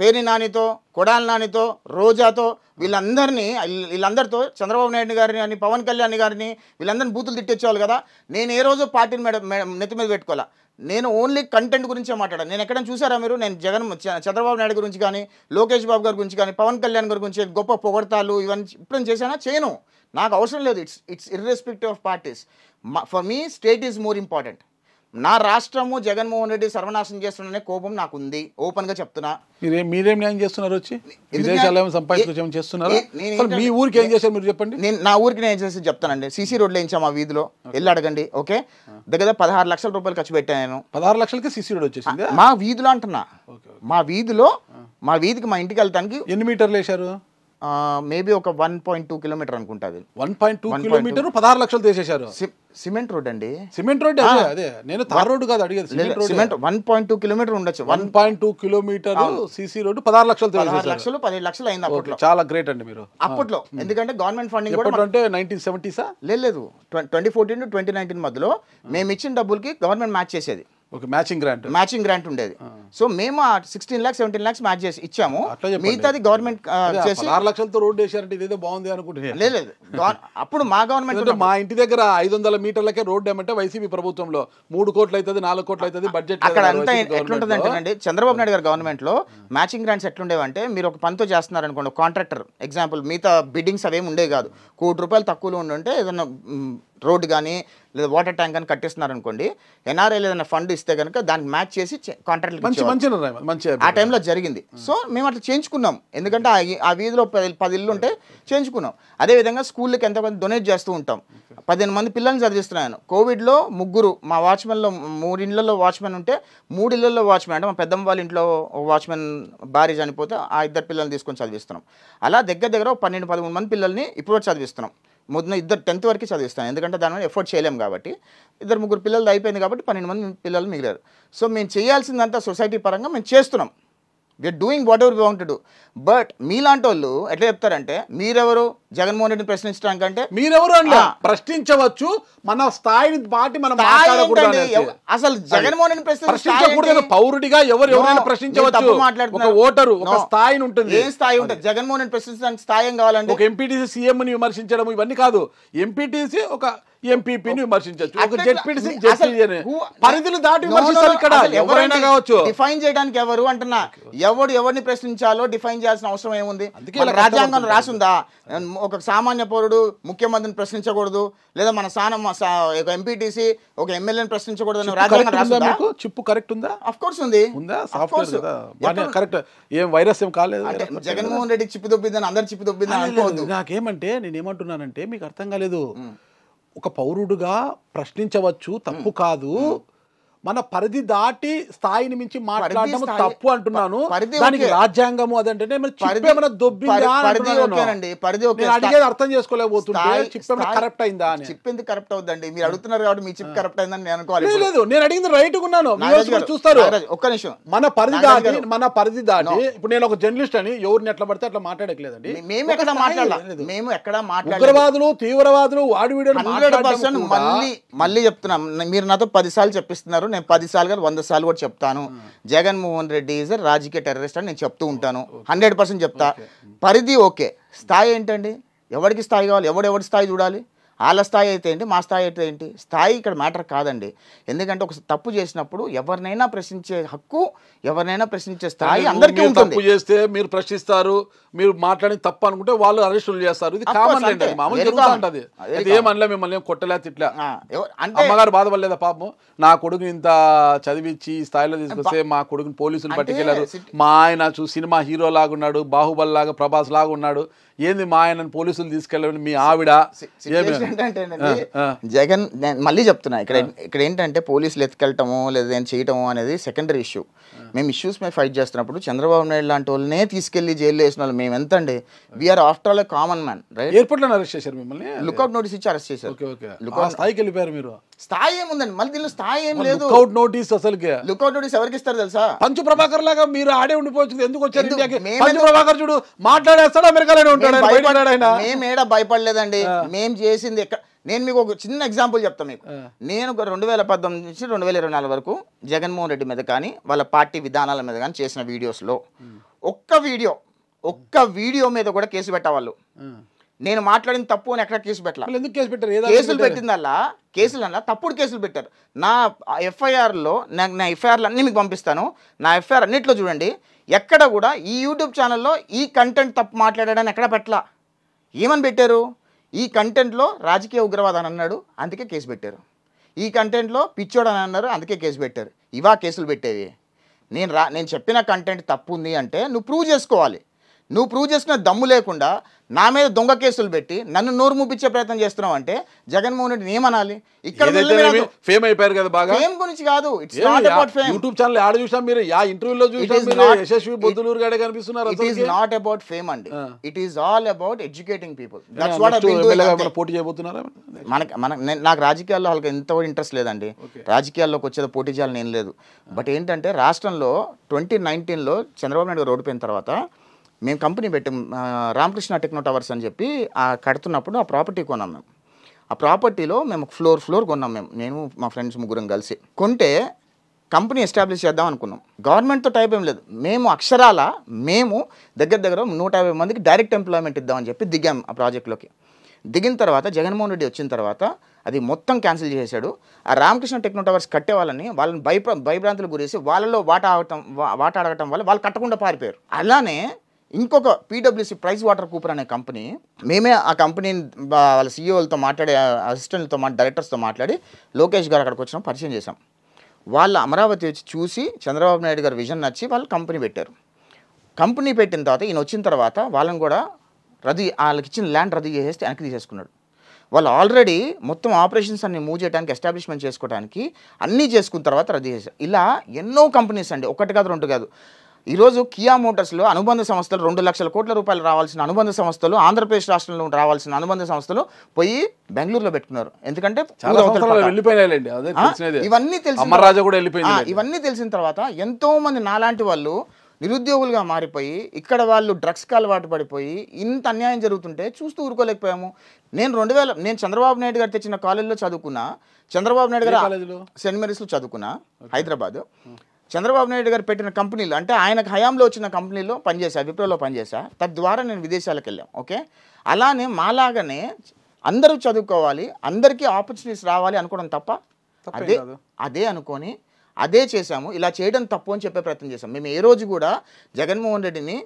పేరి నానితో కొడాల నానితో రోజాతో వీళ్ళందరినీ వీళ్ళందరితో చంద్రబాబు నాయుడు గారిని అని పవన్ కళ్యాణ్ గారిని వీళ్ళందరినీ బూతులు తిట్టేవాళ్ళు కదా నేను ఏ రోజు పార్టీని మేడం నెత్తి మీద పెట్టుకోవాలా నేను ఓన్లీ కంటెంట్ గురించే మాట్లాడాను నేను ఎక్కడైనా చూసారా మీరు నేను జగన్ చంద్రబాబు నాయుడు గురించి కానీ లోకేష్ బాబు గారి గురించి కానీ పవన్ కళ్యాణ్ గారి గురించి గొప్ప పొగడతాలు ఇవన్నీ ఇప్పుడు చేశానా చేయను నాకు అవసరం లేదు it's it's irrespective of parties for me state is more important నా రాష్ట్రము జగన్మోహన్ రెడ్డి సర్వనాశనం చేస్తున్నానే కోపం నాకు ఉంది ఓపెన్ గా చెప్తున్నా మీరేం న్యాయం చేస్తున్నారు వచ్చి విదేశాలు చేస్తున్నారు మీ మీరు చెప్పండి నేను నా ఊరికి నేను చేసి చెప్తానండి సిసి రోడ్లు వేయించాం ఆ వీధిలో వెళ్ళి అడగండి ఓకే దగ్గర పదహారు లక్షల రూపాయలు ఖర్చు పెట్టాను నేను పదహారు లక్షలకి సిసి రోడ్ వచ్చేసి మా వీధిలో అంటున్నా మా వీధిలో మా వీధికి మా ఇంటికి వెళ్ళటానికి ఎన్ని మీటర్లు వేశారు మేబీ ఒక వన్ పాయింట్ టూ కిలోమీటర్ అనుకుంటా అది వన్ పాయింట్ టూ కిలోమీటర్ పదహారు లక్షలు తీసేశారు సిమెంట్ రోడ్ అండి సిమెంట్ రోడ్ అదే నేను తార్ రోడ్ కాదు అడిగేది cement one point two kilometre ఉండొచ్చు one point two kilometre CC road పదహారు లక్షలు లక్షలు పదిహేను లక్షలు అయింది అప్పట్లో చాలా గ్రేట్ అండి మీరు అప్పట్లో ఎందుకంటే గవర్నమెంట్ ఫండింగ్ కూడా అంటే నైన్టీన్ సెవెంటీసా లేదు twenty fourteen to twenty nineteen మధ్యలో మేము ఇచ్చిన డబ్బులకి గవర్నమెంట్ మ్యాచ్ చేసేది okay matching grant matching grant ఉండేది సో మేము ఆ sixteen lakhs seventeen lakhs match చేసి ఇచ్చాము మిగతాది గవర్నమెంట్ చేసి ఆరు లక్షలతో రోడ్ వేసారంటే ఇదేదో బాగుంది అనుకుంటున్నాను లేదు అప్పుడు మా గవర్నమెంట్ మా ఇంటి దగ్గర ఐదు వందల మీటర్లకే రోడ్ ఏమంటే వైసీపీ ప్రభుత్వంలో మూడు కోట్లు అవుతుంది నాలుగు కోట్లు అవుతుంది బడ్జెట్ అక్కడ అంతా ఎట్లుంటుంది అండి చంద్రబాబు నాయుడు గారు గవర్నమెంట్లో మ్యాచింగ్ గ్రాంట్స్ ఎట్లుండేవంటే మీరు ఒక పనితో చేస్తున్నారు అనుకోండి కాంట్రాక్టర్ ఎగ్జాంపుల్ మిగతా బిడ్డింగ్స్ అవేమి ఉండేవి కాదు కోటి రూపాయలు తక్కువలో ఉండుంటే ఏదైనా రోడ్డు కానీ లేదా వాటర్ ట్యాంక్ అని కట్టిస్తున్నారు అనుకోండి ఎన్ఆర్ఐ ఏదైనా ఫండ్ ఇస్తే కనుక దానికి మ్యాచ్ చేసి కాంట్రాక్ట్ ఆ టైంలో జరిగింది hmm. సో మేము అట్లా చేయించుకున్నాం ఎందుకంటే ఆ వీధిలో పది పది ఇల్లు ఉంటే చేయించుకున్నాం అదేవిధంగా స్కూళ్ళకి ఎంత కొంత డొనేట్ చేస్తూ ఉంటాం పదిహేను మంది పిల్లల్ని చదివిస్తున్నాను కోవిడ్లో ముగ్గురు మా వాచ్మెన్లో మూడు ఇళ్లలో వాచ్మెన్ ఉంటే మూడు ఇళ్లలో వాచ్మెన్ అంటే మా పెద్దమ్మ వాళ్ళ ఇంట్లో వాచ్మెన్ భార్య చనిపోతే ఆ ఇద్దరు పిల్లల్ని తీసుకొని చదివిస్తున్నాం అలా దగ్గర దగ్గర పన్నెండు పదమూడు మంది పిల్లల్ని ఇప్పుడు చదివిస్తున్నాం మొదటి ఇద్దరు టెన్త్ వరకు చదివిస్తాను ఎందుకంటే దానివల్ల ఎఫోర్డ్ చేయలేము కాబట్టి ఇద్దరు ముగ్గురు పిల్లలు అయిపోయింది కాబట్టి పన్నెండు మంది పిల్లలు మిగిలారు సో మేము చేయాల్సిందంతా సొసైటీ పరంగా మేము చేస్తున్నాం we're doing whatever we want to but మీలాంటి వాళ్ళు ఎట్లా చెప్తారంటే మీరెవరు జగన్మోహన్ రెడ్డిని ప్రశ్నించడానికి అంటే మీరెవరు అండి ప్రశ్నించవచ్చు మన స్థాయిని బాటి మనం అసలు జగన్మోహన్ రెడ్డి పౌరుడిగా ఎవరు ఎవరైనా ప్రశ్నించవచ్చు మాట్లాడుతున్నారు ఓటరు ఒక స్థాయిని ఉంటుంది ఏ స్థాయి ఉంటుంది జగన్మోహన్ రెడ్డి ప్రశ్నించడానికి స్థాయి కావాలండి ఒక ఎంపీటీసీ సీఎం ని విమర్శించడం ఇవన్నీ కాదు ఎంపీటీసీ ఒక ఎంపీని విమర్శించవచ్చు పరిధులు దాటి ఇక్కడ ఎవరైనా కావచ్చు డిఫైన్ చేయడానికి ఎవరు అంటున్నా ఎవడు ఎవరిని ప్రశ్నించాలో డిఫైన్ చేయాల్సిన అవసరం ఏముంది రాజ్యాంగం రాసుందా ఒక సామాన్య పౌరుడు ముఖ్యమంత్రిని ప్రశ్నించకూడదు లేదా మన స్థానం ఒక ఎంపీటీసీ ఒక ఎమ్మెల్యేని ప్రశ్నించకూడదు అని రాజ్యాంగం చిప్పు కరెక్ట్ ఉందా అఫ్ కోర్స్ ఉంది కరెక్ట్ ఏం వైరస్ ఏం కాలేదు జగన్మోహన్ రెడ్డి చిప్పు దొబ్బిందని అందరు చిప్పు దొబ్బిందని అనుకోవద్దు నాకేమంటే నేను ఏమంటున్నానంటే మీకు అర్థం కాలేదు ఒక పౌరుడుగా ప్రశ్నించవచ్చు తప్పు కాదు మన పరిధి దాటి స్థాయిని మించి మాట్లాడడం తప్పు అంటున్నాను దానికి రాజ్యాంగము అదంటే అడిగేది అర్థం చేసుకోలేకపోతున్నా కరెక్ట్ అయిందా చెప్పింది కరెక్ట్ అవుతుంది మీరు అడుగుతున్నారు కాబట్టి మీ చిప్ కరెక్ట్ అయిందని నేను అనుకోవాలి లేదు నేను అడిగింది రైట్ ఉన్నాను చూస్తారు ఒక్క నిమిషం మన పరిధి దాటి మన పరిధి దాటి ఇప్పుడు నేను ఒక జర్నలిస్ట్ అని ఎవరిని ఎట్లా పడితే అట్లా మాట్లాడట్లేదండి మేము ఎక్కడ మాట్లాడలేదు మేము ఎక్కడ మాట్లాడ ఉగ్రవాదులు తీవ్రవాదులు వాడి వీడియో మళ్ళీ మళ్ళీ చెప్తున్నాం మీరు నాతో పదిసార్లు చెప్పిస్తున్నారు నేను పదిసార్లు కానీ వంద సార్లు కూడా చెప్తాను జగన్మోహన్ రెడ్డి ఈజ్ రాజకీయ టెర్రరిస్ట్ అని నేను చెప్తూ ఉంటాను హండ్రెడ్ పర్సెంట్ చెప్తా పరిధి ఓకే స్థాయి ఏంటండి ఎవరికి స్థాయి కావాలి ఎవడెవడి స్థాయి చూడాలి వాళ్ళ స్థాయి అయితే ఏంటి మా స్థాయి అయితే ఏంటి స్థాయి ఇక్కడ మ్యాటర్ కాదండి ఎందుకంటే ఒక తప్పు చేసినప్పుడు ఎవరినైనా ప్రశ్నించే హక్కు ఎవరినైనా ప్రశ్నించే స్థాయి అందరికీ తప్పు చేస్తే మీరు ప్రశ్నిస్తారు మీరు మాట్లాడి తప్పు అనుకుంటే వాళ్ళు అరెస్టులు చేస్తారు ఇది కామన్ అండి ఏమనలే మిమ్మల్ని కొట్టలే తిట్లే అంటే అమ్మగారు బాధపడలేదా పాపం నా కొడుకు ఇంత చదివించి ఈ స్థాయిలో తీసుకొస్తే మా కొడుకుని పోలీసులు పట్టుకెళ్ళారు మా ఆయన సినిమా హీరో లాగా ఉన్నాడు బాహుబలి లాగా ప్రభాస్ లాగా ఉన్నాడు ఏంది మా ఆయనను పోలీసులు తీసుకెళ్ళమని మీ ఆవిడ జగన్ నేను మళ్ళీ చెప్తున్నా ఇక్కడ ఇక్కడ ఏంటంటే పోలీసులు ఎత్తుకెళ్ళటము లేదా చేయటము అనేది సెకండరీ ఇష్యూ మేము ఇష్యూస్ మీద ఫైట్ చేస్తున్నప్పుడు చంద్రబాబు నాయుడు లాంటి వాళ్ళనే తీసుకెళ్లి జైల్లో వేసిన వాళ్ళు మేము ఎంత అండి we're after all common man right airport లో అరెస్ట్ చేశారు మిమ్మల్ని లుక్అట్ నోటీస్ ఇచ్చి అరెస్ట్ చేశారు లుకౌట్ స్థాయికి వెళ్ళిపోయారు మీరు స్థాయి ఏముందండి మళ్ళీ దీనిలో స్థాయి ఏం లేదు లుక్అట్ నోటీస్ అసలు లుక్అట్ నోటీస్ ఎవరికి ఇస్తారు తెలుసా పంచు ప్రభాకర్ లాగా మీరు ఆడే ఉండిపోవచ్చు ఎందుకు వచ్చారు పంచు ప్రభాకర్ చూడు మాట్లాడేస్తాడు అమెరికాలోనే ఉంటాడు మేము ఏడా భయపడలేదండి మేము చేసింది ఎక్కడ నేను మీకు ఒక చిన్న ఎగ్జాంపుల్ చెప్తాను మీకు నేను రెండు వేల పద్దెనిమిది నుంచి రెండు వేల ఇరవై నాలుగు వరకు జగన్మోహన్ రెడ్డి మీద కానీ వాళ్ళ పార్టీ విధానాల మీద కానీ చేసిన వీడియోస్లో ఒక్క వీడియో ఒక్క వీడియో మీద కూడా కేసు పెట్టేవాళ్ళు నేను మాట్లాడిన తప్పు అని ఎక్కడ కేసు పెట్టాలి ఎందుకు కేసు పెట్టారు కేసులు అన్న తప్పుడు కేసులు పెట్టారు నా ఎఫ్ఐఆర్లో నాకు నా ఎఫ్ఐఆర్లు అన్నీ మీకు పంపిస్తాను నా ఎఫ్ఐఆర్ అన్నింటిలో చూడండి ఎక్కడ కూడా ఈ యూట్యూబ్ ఛానల్లో ఈ కంటెంట్ తప్పు మాట్లాడాడని ఎక్కడ పెట్టలా ఏమని పెట్టారు ఈ కంటెంట్లో రాజకీయ ఉగ్రవాద అని అన్నాడు అందుకే కేసు పెట్టారు ఈ కంటెంట్లో పిచ్చోడు అని అన్నారు అందుకే కేసు పెట్టారు ఇవా కేసులు పెట్టేవి నేను రా నేను చెప్పిన కంటెంట్ తప్పు ఉంది అంటే నువ్వు ప్రూవ్ చేసుకోవాలి నువ్వు ప్రూవ్ చేసిన దమ్ము లేకుండా నా మీద దొంగ కేసులు పెట్టి నన్ను నోరు ముప్పించే ప్రయత్నం చేస్తున్నావు అంటే జగన్మోహన్ రెడ్డి ఏమనాలి ఇక్కడ ఫేమ్ అయిపోయారు కదా బాగా ఫేమ్ గురించి కాదు it's not about fame YouTube channel ఆడ చూసాం మీరు ఆ ఇంటర్వ్యూలో చూసాం మీరు యశస్వి బొద్దులూరు గాడే కనిపిస్తున్నారు it is not about fame అండి it is all about educating people that's what I పోటీ చేయబోతున్నారా మనకి మన నాకు రాజకీయాల్లో వాళ్ళకి ఎంత ఇంట్రెస్ట్ లేదండి రాజకీయాల్లోకి వచ్చేది పోటీ చేయాలని ఏం లేదు బట్ ఏంటంటే రాష్ట్రంలో ట్వంటీ నైన్టీన్లో చంద్రబాబు నాయుడు రోడ్డు పోయిన తర్వాత మేము కంపెనీ పెట్టాం రామకృష్ణ టెక్నో టవర్స్ అని చెప్పి ఆ కడుతున్నప్పుడు ఆ ప్రాపర్టీ కొన్నాం మేము ఆ ప్రాపర్టీలో మేము ఫ్లోర్ ఫ్లోర్ కొన్నాం మేము నేను మా ఫ్రెండ్స్ ముగ్గురం కలిసి కొంటే కంపెనీ ఎస్టాబ్లిష్ చేద్దాం అనుకున్నాం గవర్నమెంట్తో టైప్ ఏం లేదు మేము అక్షరాల మేము దగ్గర దగ్గర నూట యాభై మందికి డైరెక్ట్ ఎంప్లాయ్మెంట్ ఇద్దామని చెప్పి దిగాం ఆ ప్రాజెక్ట్లోకి దిగిన తర్వాత జగన్మోహన్ రెడ్డి వచ్చిన తర్వాత అది మొత్తం క్యాన్సిల్ చేశాడు ఆ రామకృష్ణ టెక్నో టవర్స్ కట్టే వాళ్ళని వాళ్ళని భయప్రా భయభ్రాంతులు గురేసి వాళ్ళలో వాటా ఆడటం వాటా అడగటం వల్ల వాళ్ళు కట్టకుండా పారిపోయారు అలానే ఇంకొక పీడబ్ల్యూసీ ప్రైస్ వాటర్ కూపర్ అనే కంపెనీ మేమే ఆ కంపెనీని వాళ్ళ సీఈఓలతో మాట్లాడి అసిస్టెంట్లతో మా డైరెక్టర్స్తో మాట్లాడి లోకేష్ గారు అక్కడికి వచ్చినా పరిచయం చేశాం వాళ్ళు అమరావతి వచ్చి చూసి చంద్రబాబు నాయుడు గారు విజన్ నచ్చి వాళ్ళు కంపెనీ పెట్టారు కంపెనీ పెట్టిన తర్వాత ఈయన వచ్చిన తర్వాత వాళ్ళని కూడా రద్దు వాళ్ళకి ఇచ్చిన ల్యాండ్ రద్దు చేసేస్తే వెనక్కి తీసేసుకున్నాడు వాళ్ళు ఆల్రెడీ మొత్తం ఆపరేషన్స్ అన్ని మూవ్ చేయడానికి ఎస్టాబ్లిష్మెంట్ చేసుకోవడానికి అన్నీ చేసుకున్న తర్వాత రద్దు చేశారు ఇలా ఎన్నో కంపెనీస్ అండి ఒకటి కాదు రెండు కాదు ఈరోజు కియా మోటార్స్లో అనుబంధ సంస్థలు రెండు లక్షల కోట్ల రూపాయలు రావాల్సిన అనుబంధ సంస్థలు ఆంధ్రప్రదేశ్ రాష్ట్రంలో రావాల్సిన అనుబంధ సంస్థలు పోయి బెంగళూరులో పెట్టుకున్నారు ఎందుకంటే ఇవన్నీ తెలిసిన ఇవన్నీ తెలిసిన తర్వాత ఎంతో మంది నాలాంటి వాళ్ళు నిరుద్యోగులుగా మారిపోయి ఇక్కడ వాళ్ళు డ్రగ్స్కి అలవాటు పడిపోయి ఇంత అన్యాయం జరుగుతుంటే చూస్తూ ఊరుకోలేకపోయాము నేను రెండు వేల నేను చంద్రబాబు నాయుడు గారు తెచ్చిన కాలేజీలో చదువుకున్నా చంద్రబాబు నాయుడు గారు సెంట్ మేరీస్లో చదువుకున్నా హైదరాబాద్ చంద్రబాబు నాయుడు గారు పెట్టిన కంపెనీలు అంటే ఆయనకు హయాంలో వచ్చిన కంపెనీలో పనిచేశా విప్రోలో పనిచేశా తద్వారా నేను విదేశాలకు వెళ్ళాం ఓకే అలానే మాలాగానే అందరూ చదువుకోవాలి అందరికీ ఆపర్చునిటీస్ రావాలి అనుకోవడం తప్ప అదే అదే అనుకొని అదే చేశాము ఇలా చేయడం తప్పు అని చెప్పే ప్రయత్నం చేశాం మేము ఏ రోజు కూడా జగన్మోహన్ రెడ్డిని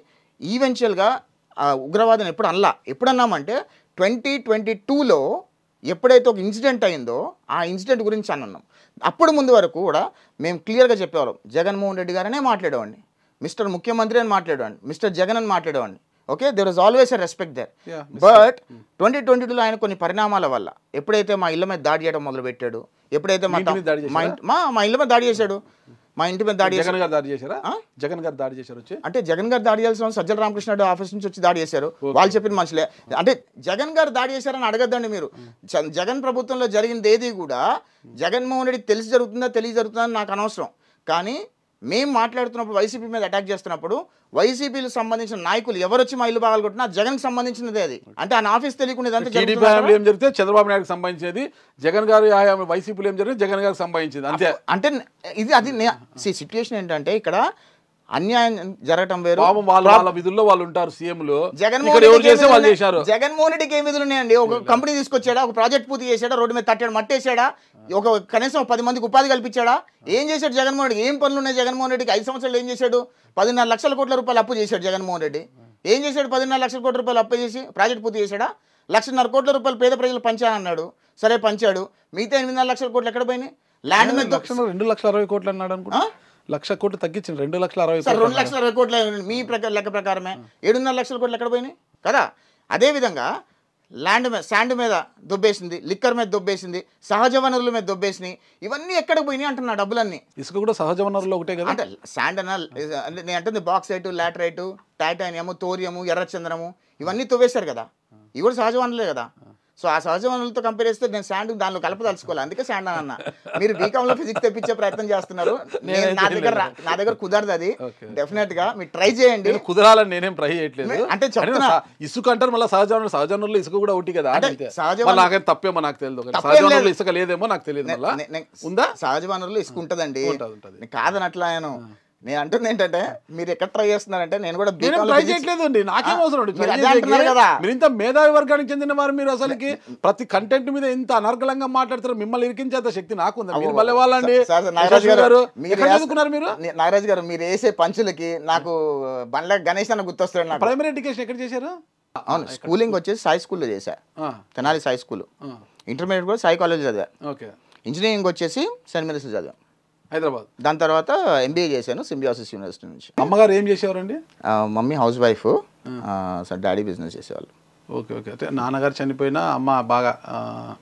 ఈవెన్చువల్గా ఉగ్రవాదం ఎప్పుడు అనలా ఎప్పుడన్నామంటే ట్వంటీ ట్వంటీ టూలో ఎప్పుడైతే ఒక ఇన్సిడెంట్ అయిందో ఆ ఇన్సిడెంట్ గురించి అన్నాం అప్పుడు ముందు వరకు కూడా మేము క్లియర్గా చెప్పేవాళ్ళం జగన్మోహన్ రెడ్డి గారనే మాట్లాడేవాడిని మిస్టర్ ముఖ్యమంత్రి అని మాట్లాడేవాడిని మిస్టర్ జగన్ అని మాట్లాడేవాడిని okay there is always a respect there but twenty twenty టూలో ఆయన కొన్ని పరిణామాల వల్ల ఎప్పుడైతే మా ఇళ్ళ మీద దాడి చేయడం మొదలు పెట్టాడు ఎప్పుడైతే మా మా మా ఇళ్ళ మీద దాడి చేశాడు మా ఇంటి మీద దాడి జగన్ గారు దాడి చేశారా జగన్ గారు దాడి చేశారు వచ్చి అంటే జగన్ గారు దాడి చేయాల్సిన సజ్జల రామకృష్ణ ఆఫీస్ నుంచి వచ్చి దాడి చేశారు వాళ్ళు చెప్పిన మనుషులే అంటే జగన్ గారు దాడి చేశారని అడగద్దండి మీరు జగన్ ప్రభుత్వంలో జరిగింది ఏది కూడా జగన్మోహన్ రెడ్డి తెలిసి జరుగుతుందా తెలియ జరుగుతుందా నాకు అనవసరం కానీ మేము మాట్లాడుతున్నప్పుడు వైసీపీ మీద అటాక్ చేస్తున్నప్పుడు వైసీపీకి సంబంధించిన నాయకులు ఎవరు వచ్చి మా ఇల్లు కొట్టినా జగన్ సంబంధించినది అది అంటే ఆయన ఆఫీస్ తెలియకుండా ఏం జరిగితే చంద్రబాబు నాయుడు సంబంధించేది జగన్ గారు వైసీపీలో ఏం జరిగింది జగన్ గారు సంబంధించింది అంతే అంటే ఇది అది సిచ్యువేషన్ ఏంటంటే ఇక్కడ అన్యాయం జరగటం వేరు వాళ్ళ విధుల్లో వాళ్ళు ఉంటారు సీఎంలు జగన్మోహన్ చేశారు జగన్మోహన్ రెడ్డికి ఏ విధులు ఉన్నాయండి ఒక కంపెనీ తీసుకొచ్చాడా ఒక ప్రాజెక్ట్ పూర్తి చేశాడా రోడ్డు మీద తట్టాడు మట్టేశాడా ఒక కనీసం పది మందికి ఉపాధి కల్పించాడా ఏం చేశాడు జగన్మోహన్ రెడ్డి ఏం పనులు ఉన్నాయి జగన్మోహన్ రెడ్డికి ఐదు సంవత్సరాలు ఏం చేశాడు పదిన్నర లక్షల కోట్ల రూపాయలు అప్పు చేశాడు జగన్మోహన్ రెడ్డి ఏం చేశాడు పదిన్నర లక్షల కోట్ల రూపాయలు అప్పు చేసి ప్రాజెక్ట్ పూర్తి చేశాడా లక్షన్నర కోట్ల రూపాయలు పేద ప్రజలు పంచానన్నాడు సరే పంచాడు మిగతా ఎనిమిదిన్నర లక్షల కోట్లు ఎక్కడ పోయినాయి ల్యాండ్ మీద రెండు లక్షల అరవై కోట్లు అన్నాడు అనుకుంటా లక్ష కోట్లు తగ్గించింది రెండు లక్షల అరవై సార్ రెండు లక్షల అరవై కోట్ల మీ ప్రకారం లెక్క ప్రకారమే ఏడున్నర లక్షల కోట్లు ఎక్కడ పోయినాయి కదా అదేవిధంగా ల్యాండ్ మీద శాండ్ మీద దొబ్బేసింది లిక్కర్ మీద దొబ్బేసింది సహజ వనరుల మీద దొబ్బేసినాయి ఇవన్నీ ఎక్కడ పోయినాయి అంటున్నా డబ్బులన్నీ ఇసుక కూడా సహజ వనరులు ఒకటే కదా అంటే శాండ్ అన్న నేను అంటుంది బాక్సైట్ లాటరైటు టైటానియము తోరియము ఎర్రచంద్రము ఇవన్నీ తొవ్వేశారు కదా ఇవి కూడా సహజ వనరులే కదా సో ఆ సహజ వనరులతో కంపేర్ చేస్తే నేను శాండ్ దానిలో కలపదలుచుకోవాలి అందుకే శాండ్ అని అన్న మీరు బీకామ్ లో ఫిజిక్స్ తెప్పించే ప్రయత్నం చేస్తున్నారు నేను నా దగ్గర నా దగ్గర కుదరదు అది డెఫినెట్ గా మీరు ట్రై చేయండి కుదరాలని నేనేం ట్రై చేయట్లేదు అంటే చెప్తున్నా ఇసుక అంటారు మళ్ళీ సహజ వనరులు సహజ వనరులు ఇసుక కూడా ఒకటి కదా అంటే సహజ నాకే తప్పేమో నాకు తెలియదు సహజ వనరులు ఇసుక లేదేమో నాకు తెలియదు ఉందా సహజ వనరులు ఇసుక ఉంటదండి కాదనట్లా నేను నేను అంటుంది ఏంటంటే మీరు ఎక్కడ ట్రై చేస్తున్నారంటే నేను కూడా ట్రై చేయట్లేదు అండి నాకేం అవసరం కదా మీరు ఇంత మేధావి వర్గానికి చెందిన వారు మీరు అసలుకి ప్రతి కంటెంట్ మీద ఇంత అనర్గలంగా మాట్లాడతారు మిమ్మల్ని ఇరికించేంత శక్తి నాకు మీరు మళ్ళీ వాళ్ళండి చదువుకున్నారు మీరు నాగరాజ్ గారు మీరు వేసే పంచులకి నాకు బండ్ల గణేష్ అని గుర్తొస్తాడు ప్రైమరీ ఎడ్యుకేషన్ ఎక్కడ చేశారు అవును స్కూలింగ్ వచ్చేసి సాయి స్కూల్లో చేశా తెనాలి సాయి స్కూల్ ఇంటర్మీడియట్ కూడా సాయి కాలేజ్ చదివా ఇంజనీరింగ్ వచ్చేసి సెంట్ మెరీస్ చదివా హైదరాబాద్ దాని తర్వాత ఎంబీఏ చేశాను సింబియాసిస్ యూనివర్సిటీ నుంచి అమ్మగారు ఏం చేసేవారండి mummy house wife sir daddy business చేసేవాళ్ళు ఓకే ఓకే అయితే నాన్నగారు చనిపోయినా అమ్మ బాగా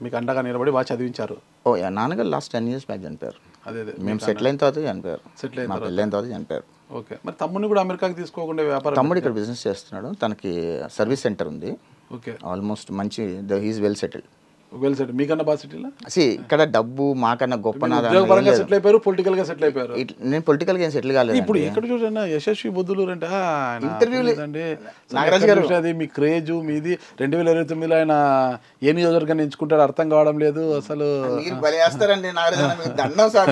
మీకు అండగా నిలబడి బాగా చదివించారు ఓ నాన్నగారు లాస్ట్ టెన్ ఇయర్స్ బ్యాక్ చనిపోయారు అదే అదే మేము సెటిల్ అయిన తర్వాత చనిపోయారు సెటిల్ అయిన అయిన తర్వాత చనిపోయారు ఓకే మరి తమ్ముడిని కూడా అమెరికాకి తీసుకోకుండా వ్యాపారం తమ్ముడు ఇక్కడ బిజినెస్ చేస్తున్నాడు తనకి సర్వీస్ సెంటర్ ఉంది ఓకే ఆల్మోస్ట్ మంచి the he's well settled well set మీకన్నా బాగా సెటిల్ ఇక్కడ డబ్బు మాకన్నా గొప్ప ఉద్యోగపరంగా సెటిల్ అయిపోయారు పొలిటికల్ గా సెటిల్ అయిపోయారు నేను పొలిటికల్ గా సెటిల్ కాలేదు ఇప్పుడు ఎక్కడ చూడండి యశస్వి బొద్దులు అంటే ఇంటర్వ్యూలు నాగరాజ్ గారు మీ క్రేజ్ మీది రెండు వేల ఇరవై తొమ్మిదిలో ఆయన ఏ నియోజకవర్గాన్ని ఎంచుకుంటారో అర్థం కావడం లేదు అసలు మీరు బలేస్తారండి నాగరాజ్ దండం సార్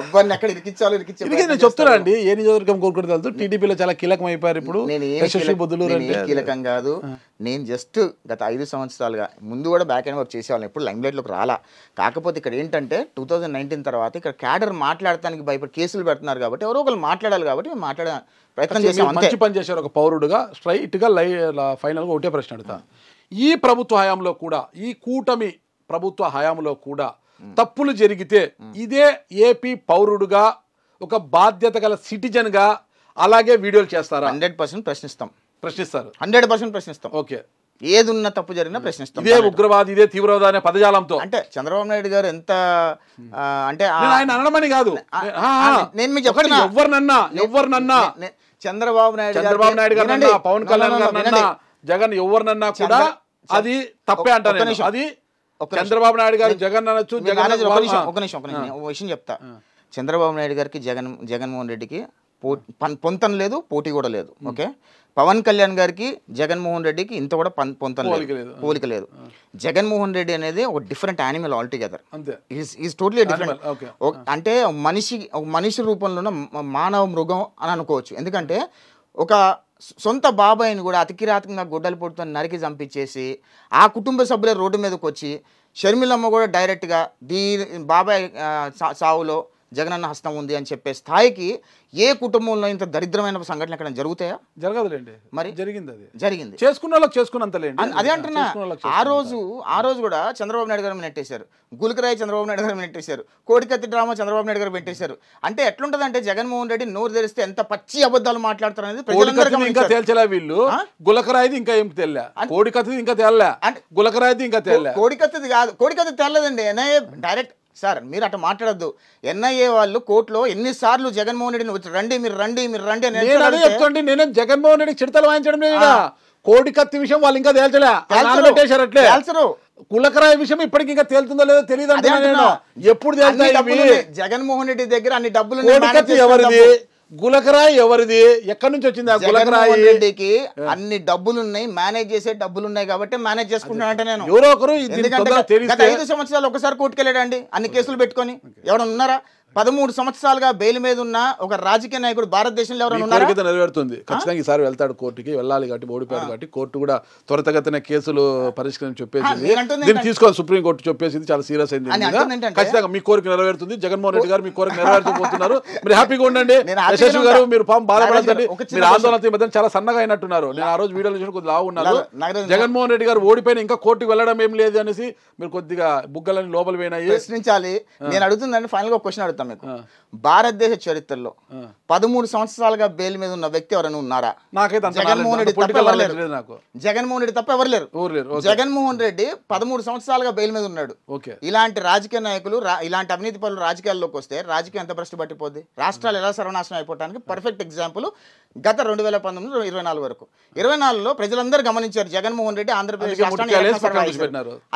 ఎవరిని ఎక్కడ ఇరికించాలో ఇరికించాలి నేను చెప్తున్నా అండి ఏ నియోజకవర్గం కోరుకుంటే టీడీపీలో చాలా కీలకం అయిపోయారు ఇప్పుడు యశస్వి బొద్దులు కీలకం కాదు నేను జస్ట్ గత ఐదు సంవత్సరాలుగా ముందు కూడా బ్యాక్ అండ్ వర్క్ చేసేవాళ్ళని ఇప్పుడు లైమ్లైట్లోకి రాలా కాకపోతే ఇక్కడ ఏంటంటే టూ థౌజండ్ నైన్టీన్ తర్వాత ఇక్కడ క్యాడర్ మాట్లాడటానికి భయపడి కేసులు పెడుతున్నారు కాబట్టి ఎవరో ఒకరు మాట్లాడాలి కాబట్టి మాట్లాడే ప్రయత్నం చేసాం మంచి పని చేశారు ఒక పౌరుడుగా స్ట్రైట్గా లై ఫైనల్గా ఒకటే ప్రశ్న అడుగుతా ఈ ప్రభుత్వ హయాంలో కూడా ఈ కూటమి ప్రభుత్వ హయాంలో కూడా తప్పులు జరిగితే ఇదే ఏపీ పౌరుడుగా ఒక బాధ్యత గల సిటిజన్గా అలాగే వీడియోలు చేస్తారా హండ్రెడ్ పర్సెంట్ ప్రశ్నిస్తాం ప్రశ్నిస్తారు హండ్రెడ్ పర్సెంట్ ప్రశ్నిస్తాం ఓకే ఏది ఉన్న తప్పు జరిగినా ప్రశ్నిస్తాం ఇదే ఉగ్రవాది ఇదే తీవ్రవాద అనే పదజాలంతో అంటే చంద్రబాబు నాయుడు గారు ఎంత అంటే ఆయన అనడమని కాదు నేను మీకు చెప్పండి ఎవరినన్నా ఎవరినన్నా చంద్రబాబు నాయుడు చంద్రబాబు నాయుడు గారు పవన్ కళ్యాణ్ గారు జగన్ ఎవరినన్నా కూడా అది తప్పే అంటారు అది చంద్రబాబు నాయుడు గారు జగన్ అనొచ్చు జగన్ ఒక నిమిషం ఒక నిమిషం ఒక నిమిషం విషయం చెప్తా చంద్రబాబు నాయుడు గారికి జగన్ జగన్మోహన్ రెడ్డికి పో పొంతం లేదు పోటీ కూడా లేదు ఓకే పవన్ కళ్యాణ్ గారికి జగన్మోహన్ రెడ్డికి ఇంత కూడా పొంతం లేదు పోలిక లేదు జగన్మోహన్ రెడ్డి అనేది ఒక different animal altogether totally different అంటే మనిషి మనిషి రూపంలో మానవ మృగం అని అనుకోవచ్చు ఎందుకంటే ఒక సొంత బాబాయిని కూడా అతికిరాతకంగా గుడ్డలు పడుతున్న నరికి చంపించేసి ఆ కుటుంబ సభ్యులే రోడ్డు మీదకి వచ్చి షర్మిలమ్మ కూడా డైరెక్ట్గా దీని బాబాయ్ సావులో జగనన్న హస్తం ఉంది అని చెప్పే స్థాయికి ఏ కుటుంబంలో ఇంత దరిద్రమైన సంఘటన ఎక్కడ జరుగుతాయా జరగదులేండి మరి జరిగింది అది జరిగింది చేసుకున్న వాళ్ళకి చేసుకున్నంతలేండి అదే అంటున్నా ఆ రోజు ఆ రోజు కూడా చంద్రబాబు నాయుడు గారు నెట్టేశారు గులికరాయి చంద్రబాబు నాయుడు గారు నెట్టేశారు కోడికత్తి డ్రామా చంద్రబాబు నాయుడు గారు పెట్టేశారు అంటే అంటే జగన్మోహన్ రెడ్డి నోరు తెరిస్తే ఎంత పచ్చి అబద్ధాలు మాట్లాడతారు అనేది ఇంకా తేల్చలే వీళ్ళు గులకరాయిది ఇంకా ఏం తెల్లా కోడికత్తిది ఇంకా తెల్లా గులకరాయిది ఇంకా తెల్లా కోడికత్తిది కాదు కోడికత్తి తెల్లదండి డైరెక్ట్ సార్ మీరు అట్లా మాట్లాడద్దు ఎన్ఐఏ వాళ్ళు కోర్టులో ఎన్నిసార్లు జగన్మోహన్ రెడ్డిని రండి మీరు రండి మీరు రండి నేను చెప్తుంటే నేను జగన్మోహన్ రెడ్డి చిడతలు వాయించడం లేదు కోడి కత్తి విషయం వాళ్ళు ఇంకా తేల్చలే కులకరాయ విషయం ఇప్పటికి ఇంకా తేలుతుందో లేదో తెలియదు ఎప్పుడు జగన్మోహన్ రెడ్డి దగ్గర అన్ని డబ్బులు ఎవరిది గులకరాయి ఎవరిది ఎక్కడి నుంచి వచ్చింది ఆ గులకరాయి రెడ్డికి అన్ని డబ్బులు ఉన్నాయి మేనేజ్ చేసే డబ్బులు ఉన్నాయి కాబట్టి మేనేజ్ చేసుకుంటానంటే నేను ఎవరో ఒకరు ఐదు సంవత్సరాలు ఒకసారి కోర్టుకెళ్ళాడండి అన్ని కేసులు పెట్టుకొని ఎవరు ఉన్నారా పదమూడు సంవత్సరాలుగా బెయిల్ మీద ఉన్న ఒక రాజకీయ నాయకుడు భారతదేశంలో ఎవరైనా నెరవేరుతుంది ఖచ్చితంగా ఈసారి వెళ్తాడు కోర్టుకి వెళ్ళాలి కాబట్టి ఓడిపోయాడు కాబట్టి కోర్టు కూడా త్వరతగతిన కేసులు పరిష్కరించి చెప్పేసింది తీసుకోవాలి సుప్రీంకోర్టు చెప్పేసి చాలా సీరియస్ అయింది ఖచ్చితంగా మీ కోరిక నెరవేరుతుంది జగన్మోహన్ రెడ్డి గారు మీ కోరిక నెరవేర్చబోతున్నారు మీరు హ్యాపీగా ఉండండి యశస్వి గారు మీరు పాపం బాధపడదండి మీరు ఆందోళన మధ్య చాలా సన్నగా అయినట్టున్నారు నేను ఆ రోజు వీడియోలో చూసిన కొద్దిగా లావు ఉన్నారు జగన్మోహన్ రెడ్డి గారు ఓడిపోయిన ఇంకా కోర్టుకు వెళ్ళడం ఏం లేదు అనేసి మీరు కొద్దిగా బుగ్గలని లోపల పోయినాయి ప్రశ్నించాలి నేను అడుగుతుందండి ఫైనల్ గా క్వశ్చన్ అడుగుతాను చెప్తాను మీకు భారతదేశ చరిత్రలో పదమూడు సంవత్సరాలుగా బెయిల్ మీద ఉన్న వ్యక్తి ఎవరైనా ఉన్నారా జగన్మోహన్ రెడ్డి తప్ప ఎవరు జగన్మోహన్ రెడ్డి తప్ప ఎవరు లేరు జగన్మోహన్ రెడ్డి పదమూడు సంవత్సరాలుగా బెయిల్ మీద ఉన్నాడు ఇలాంటి రాజకీయ నాయకులు ఇలాంటి అవినీతి పనులు రాజకీయాల్లోకి వస్తే రాజకీయం ఎంత భ్రష్టు పట్టిపోద్ది రాష్ట్రాలు ఎలా సర్వనాశనం అయిపోవడానికి పర్ఫెక్ట్ ఎగ్జాంపుల్ గత రెండు వేల పంతొమ్మిది ఇరవై నాలుగు వరకు ఇరవై నాలుగులో ప్రజలందరూ గమనించారు జగన్మోహన్ రెడ్డి ఆంధ్రప్రదేశ్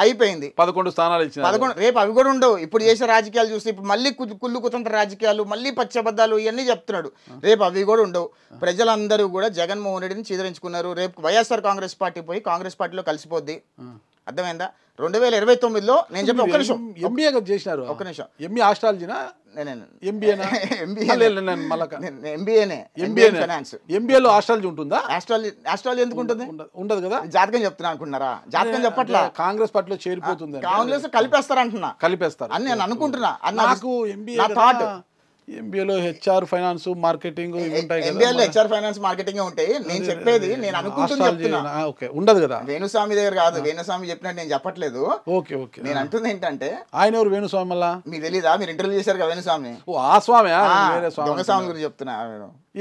అయిపోయింది పదకొండు స్థానాలు ఇచ్చింది పదకొండు రేపు అవి కూడా ఉండవు ఇప్పుడు చేసే రాజకీయాలు చూస్తే ఇప్పుడు మళ్ళీ కుళ్ళు కుతంత్ర రాజకీయాలు మళ్ళీ పచ్చబద్దాలు ఇవన్నీ చెప్తున్నాడు రేపు అవి కూడా ఉండవు ప్రజలందరూ కూడా జగన్మోహన్ రెడ్డిని చిదరించుకున్నారు రేపు వైఎస్ఆర్ కాంగ్రెస్ పార్టీ పోయి కాంగ్రెస్ పార్టీలో కలిసిపోద్ది అర్థమైందా రెండు వేల ఇరవై తొమ్మిదిలో నేను చెప్పి ఒక నిమిషం ఎంబీఏ చేసినారు ఒక నిమిషం ఎంబీ ఆస్ట్రాలజీనా ఉంటుందా ఎందుకు ఉండదు కదా అనుకుంటున్నారా కాంగ్రెస్ పార్టీలో చేరిపోతుంది కాంగ్రెస్ కలిపేస్తారు అంటున్నా కలిపేస్తారు అని నేను అనుకుంటున్నా నాకు ఎంబీఏలో హెచ్ఆర్ ఫైనాన్స్ మార్కెటింగ్ ఉంటాయి ఎంబీఏలో హెచ్ఆర్ ఫైనాన్స్ మార్కెటింగ్ ఉంటాయి నేను చెప్పేది నేను అనుకుంటున్నా ఓకే ఉండదు కదా వేణుస్వామి దగ్గర కాదు వేణుస్వామి చెప్పినట్టు నేను చెప్పట్లేదు ఓకే ఓకే నేను అంటుంది ఏంటంటే ఆయన ఎవరు వేణుస్వామి మళ్ళా మీకు తెలీదా మీరు ఇంటర్వ్యూ చేశారు కదా వేణుస్వామి ఓ ఆ స్వామి స్వామి గురించి చెప్తున్నా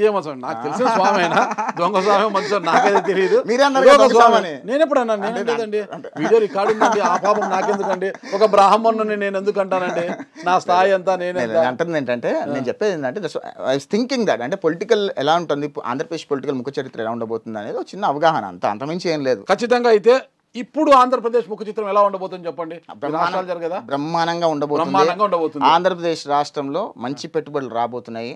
ఏమో నాకు తెలిసిన స్వామి అయినా దొంగ స్వామి మంచి నాకైతే తెలియదు నేను ఎప్పుడు అన్నాను నేను లేదండి వీడియో రికార్డు ఉందండి ఆ పాపం నాకెందుకండి ఒక బ్రాహ్మణుని నేను ఎందుకు అంటానండి నా స్థాయి అంతా నేను అంటుంది ఏంటంటే నేను చెప్పేది ఏంటంటే ఐ థింకింగ్ దాట్ అంటే పొలిటికల్ ఎలా ఉంటుంది ఆంధ్రప్రదేశ్ పొలిటికల్ ముఖ చరిత్ర ఎలా ఉండబోతుంది అనేది చిన్న అవగాహన అంత అంతమించి ఏం లేదు ఖచ్చితంగా అయితే ఇప్పుడు ఆంధ్రప్రదేశ్ ముఖ చిత్రం ఎలా ఉండబోతుంది చెప్పండి బ్రహ్మాండంగా ఉండబోతుంది ఆంధ్రప్రదేశ్ రాష్ట్రంలో మంచి పెట్టుబడులు రాబోతున్నాయి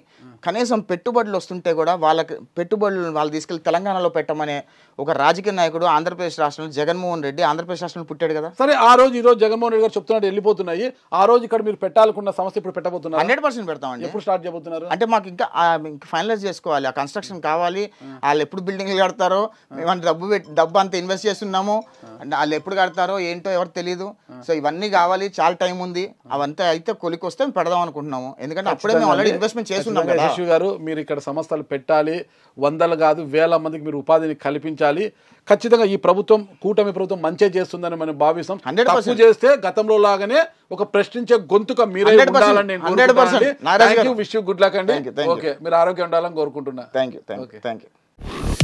కనీసం పెట్టుబడులు వస్తుంటే కూడా వాళ్ళకి పెట్టుబడులు వాళ్ళు తీసుకెళ్లి తెలంగాణలో పెట్టమనే ఒక రాజకీయ నాయకుడు ఆంధ్రప్రదేశ్ రాష్ట్రంలో జగన్మోహన్ రెడ్డి ఆంధ్రప్రదేశ్ రాష్ట్రంలో పుట్టాడు కదా సరే ఆ రోజు ఈ రోజు జగన్మోహన్ రెడ్డి గారు చెప్తున్నాడు వెళ్ళిపోతున్నాయి ఆ రోజు ఇక్కడ మీరు పెట్టాలనుకున్న సమస్య ఇప్పుడు పెట్టబోతున్నారు హండ్రెడ్ పర్సెంట్ పెడతామండి ఎప్పుడు స్టార్ట్ చేయబోతున్నారు అంటే మాకు ఇంకా ఫైనలైజ్ చేసుకోవాలి ఆ కన్స్ట్రక్షన్ కావాలి వాళ్ళు ఎప్పుడు బిల్డింగ్లు కడతారో మేము డబ్బు డబ్బు అంత ఇన్వెస్ట్ చేస్తున్నాము అంటే వాళ్ళు ఎప్పుడు కడతారో ఏంటో ఎవరు తెలియదు సో ఇవన్నీ కావాలి చాలా టైం ఉంది అవంతా అయితే కొలికి వస్తే పెడదాం అనుకుంటున్నాము ఎందుకంటే అప్పుడే మేము ఆల్రెడీ ఇన్వెస్ట్మెంట్ చేస్తున్నాం కదా గారు మీరు ఇక్కడ సంస్థలు పెట్టాలి వందలు కాదు వేల మందికి మీరు ఉపాధిని కల్పించాలి ఖచ్చితంగా ఈ ప్రభుత్వం కూటమి ప్రభుత్వం మంచి చేస్తుందని మనం భావిస్తాం హండ్రెడ్ పర్సెంట్ చేస్తే గతంలో లాగానే ఒక ప్రశ్నించే గొంతుక మీరు గుడ్ లక్ అండి ఓకే మీరు ఆరోగ్యం ఉండాలని కోరుకుంటున్నా థ్యాంక్ యూ థ్యాంక్ యూ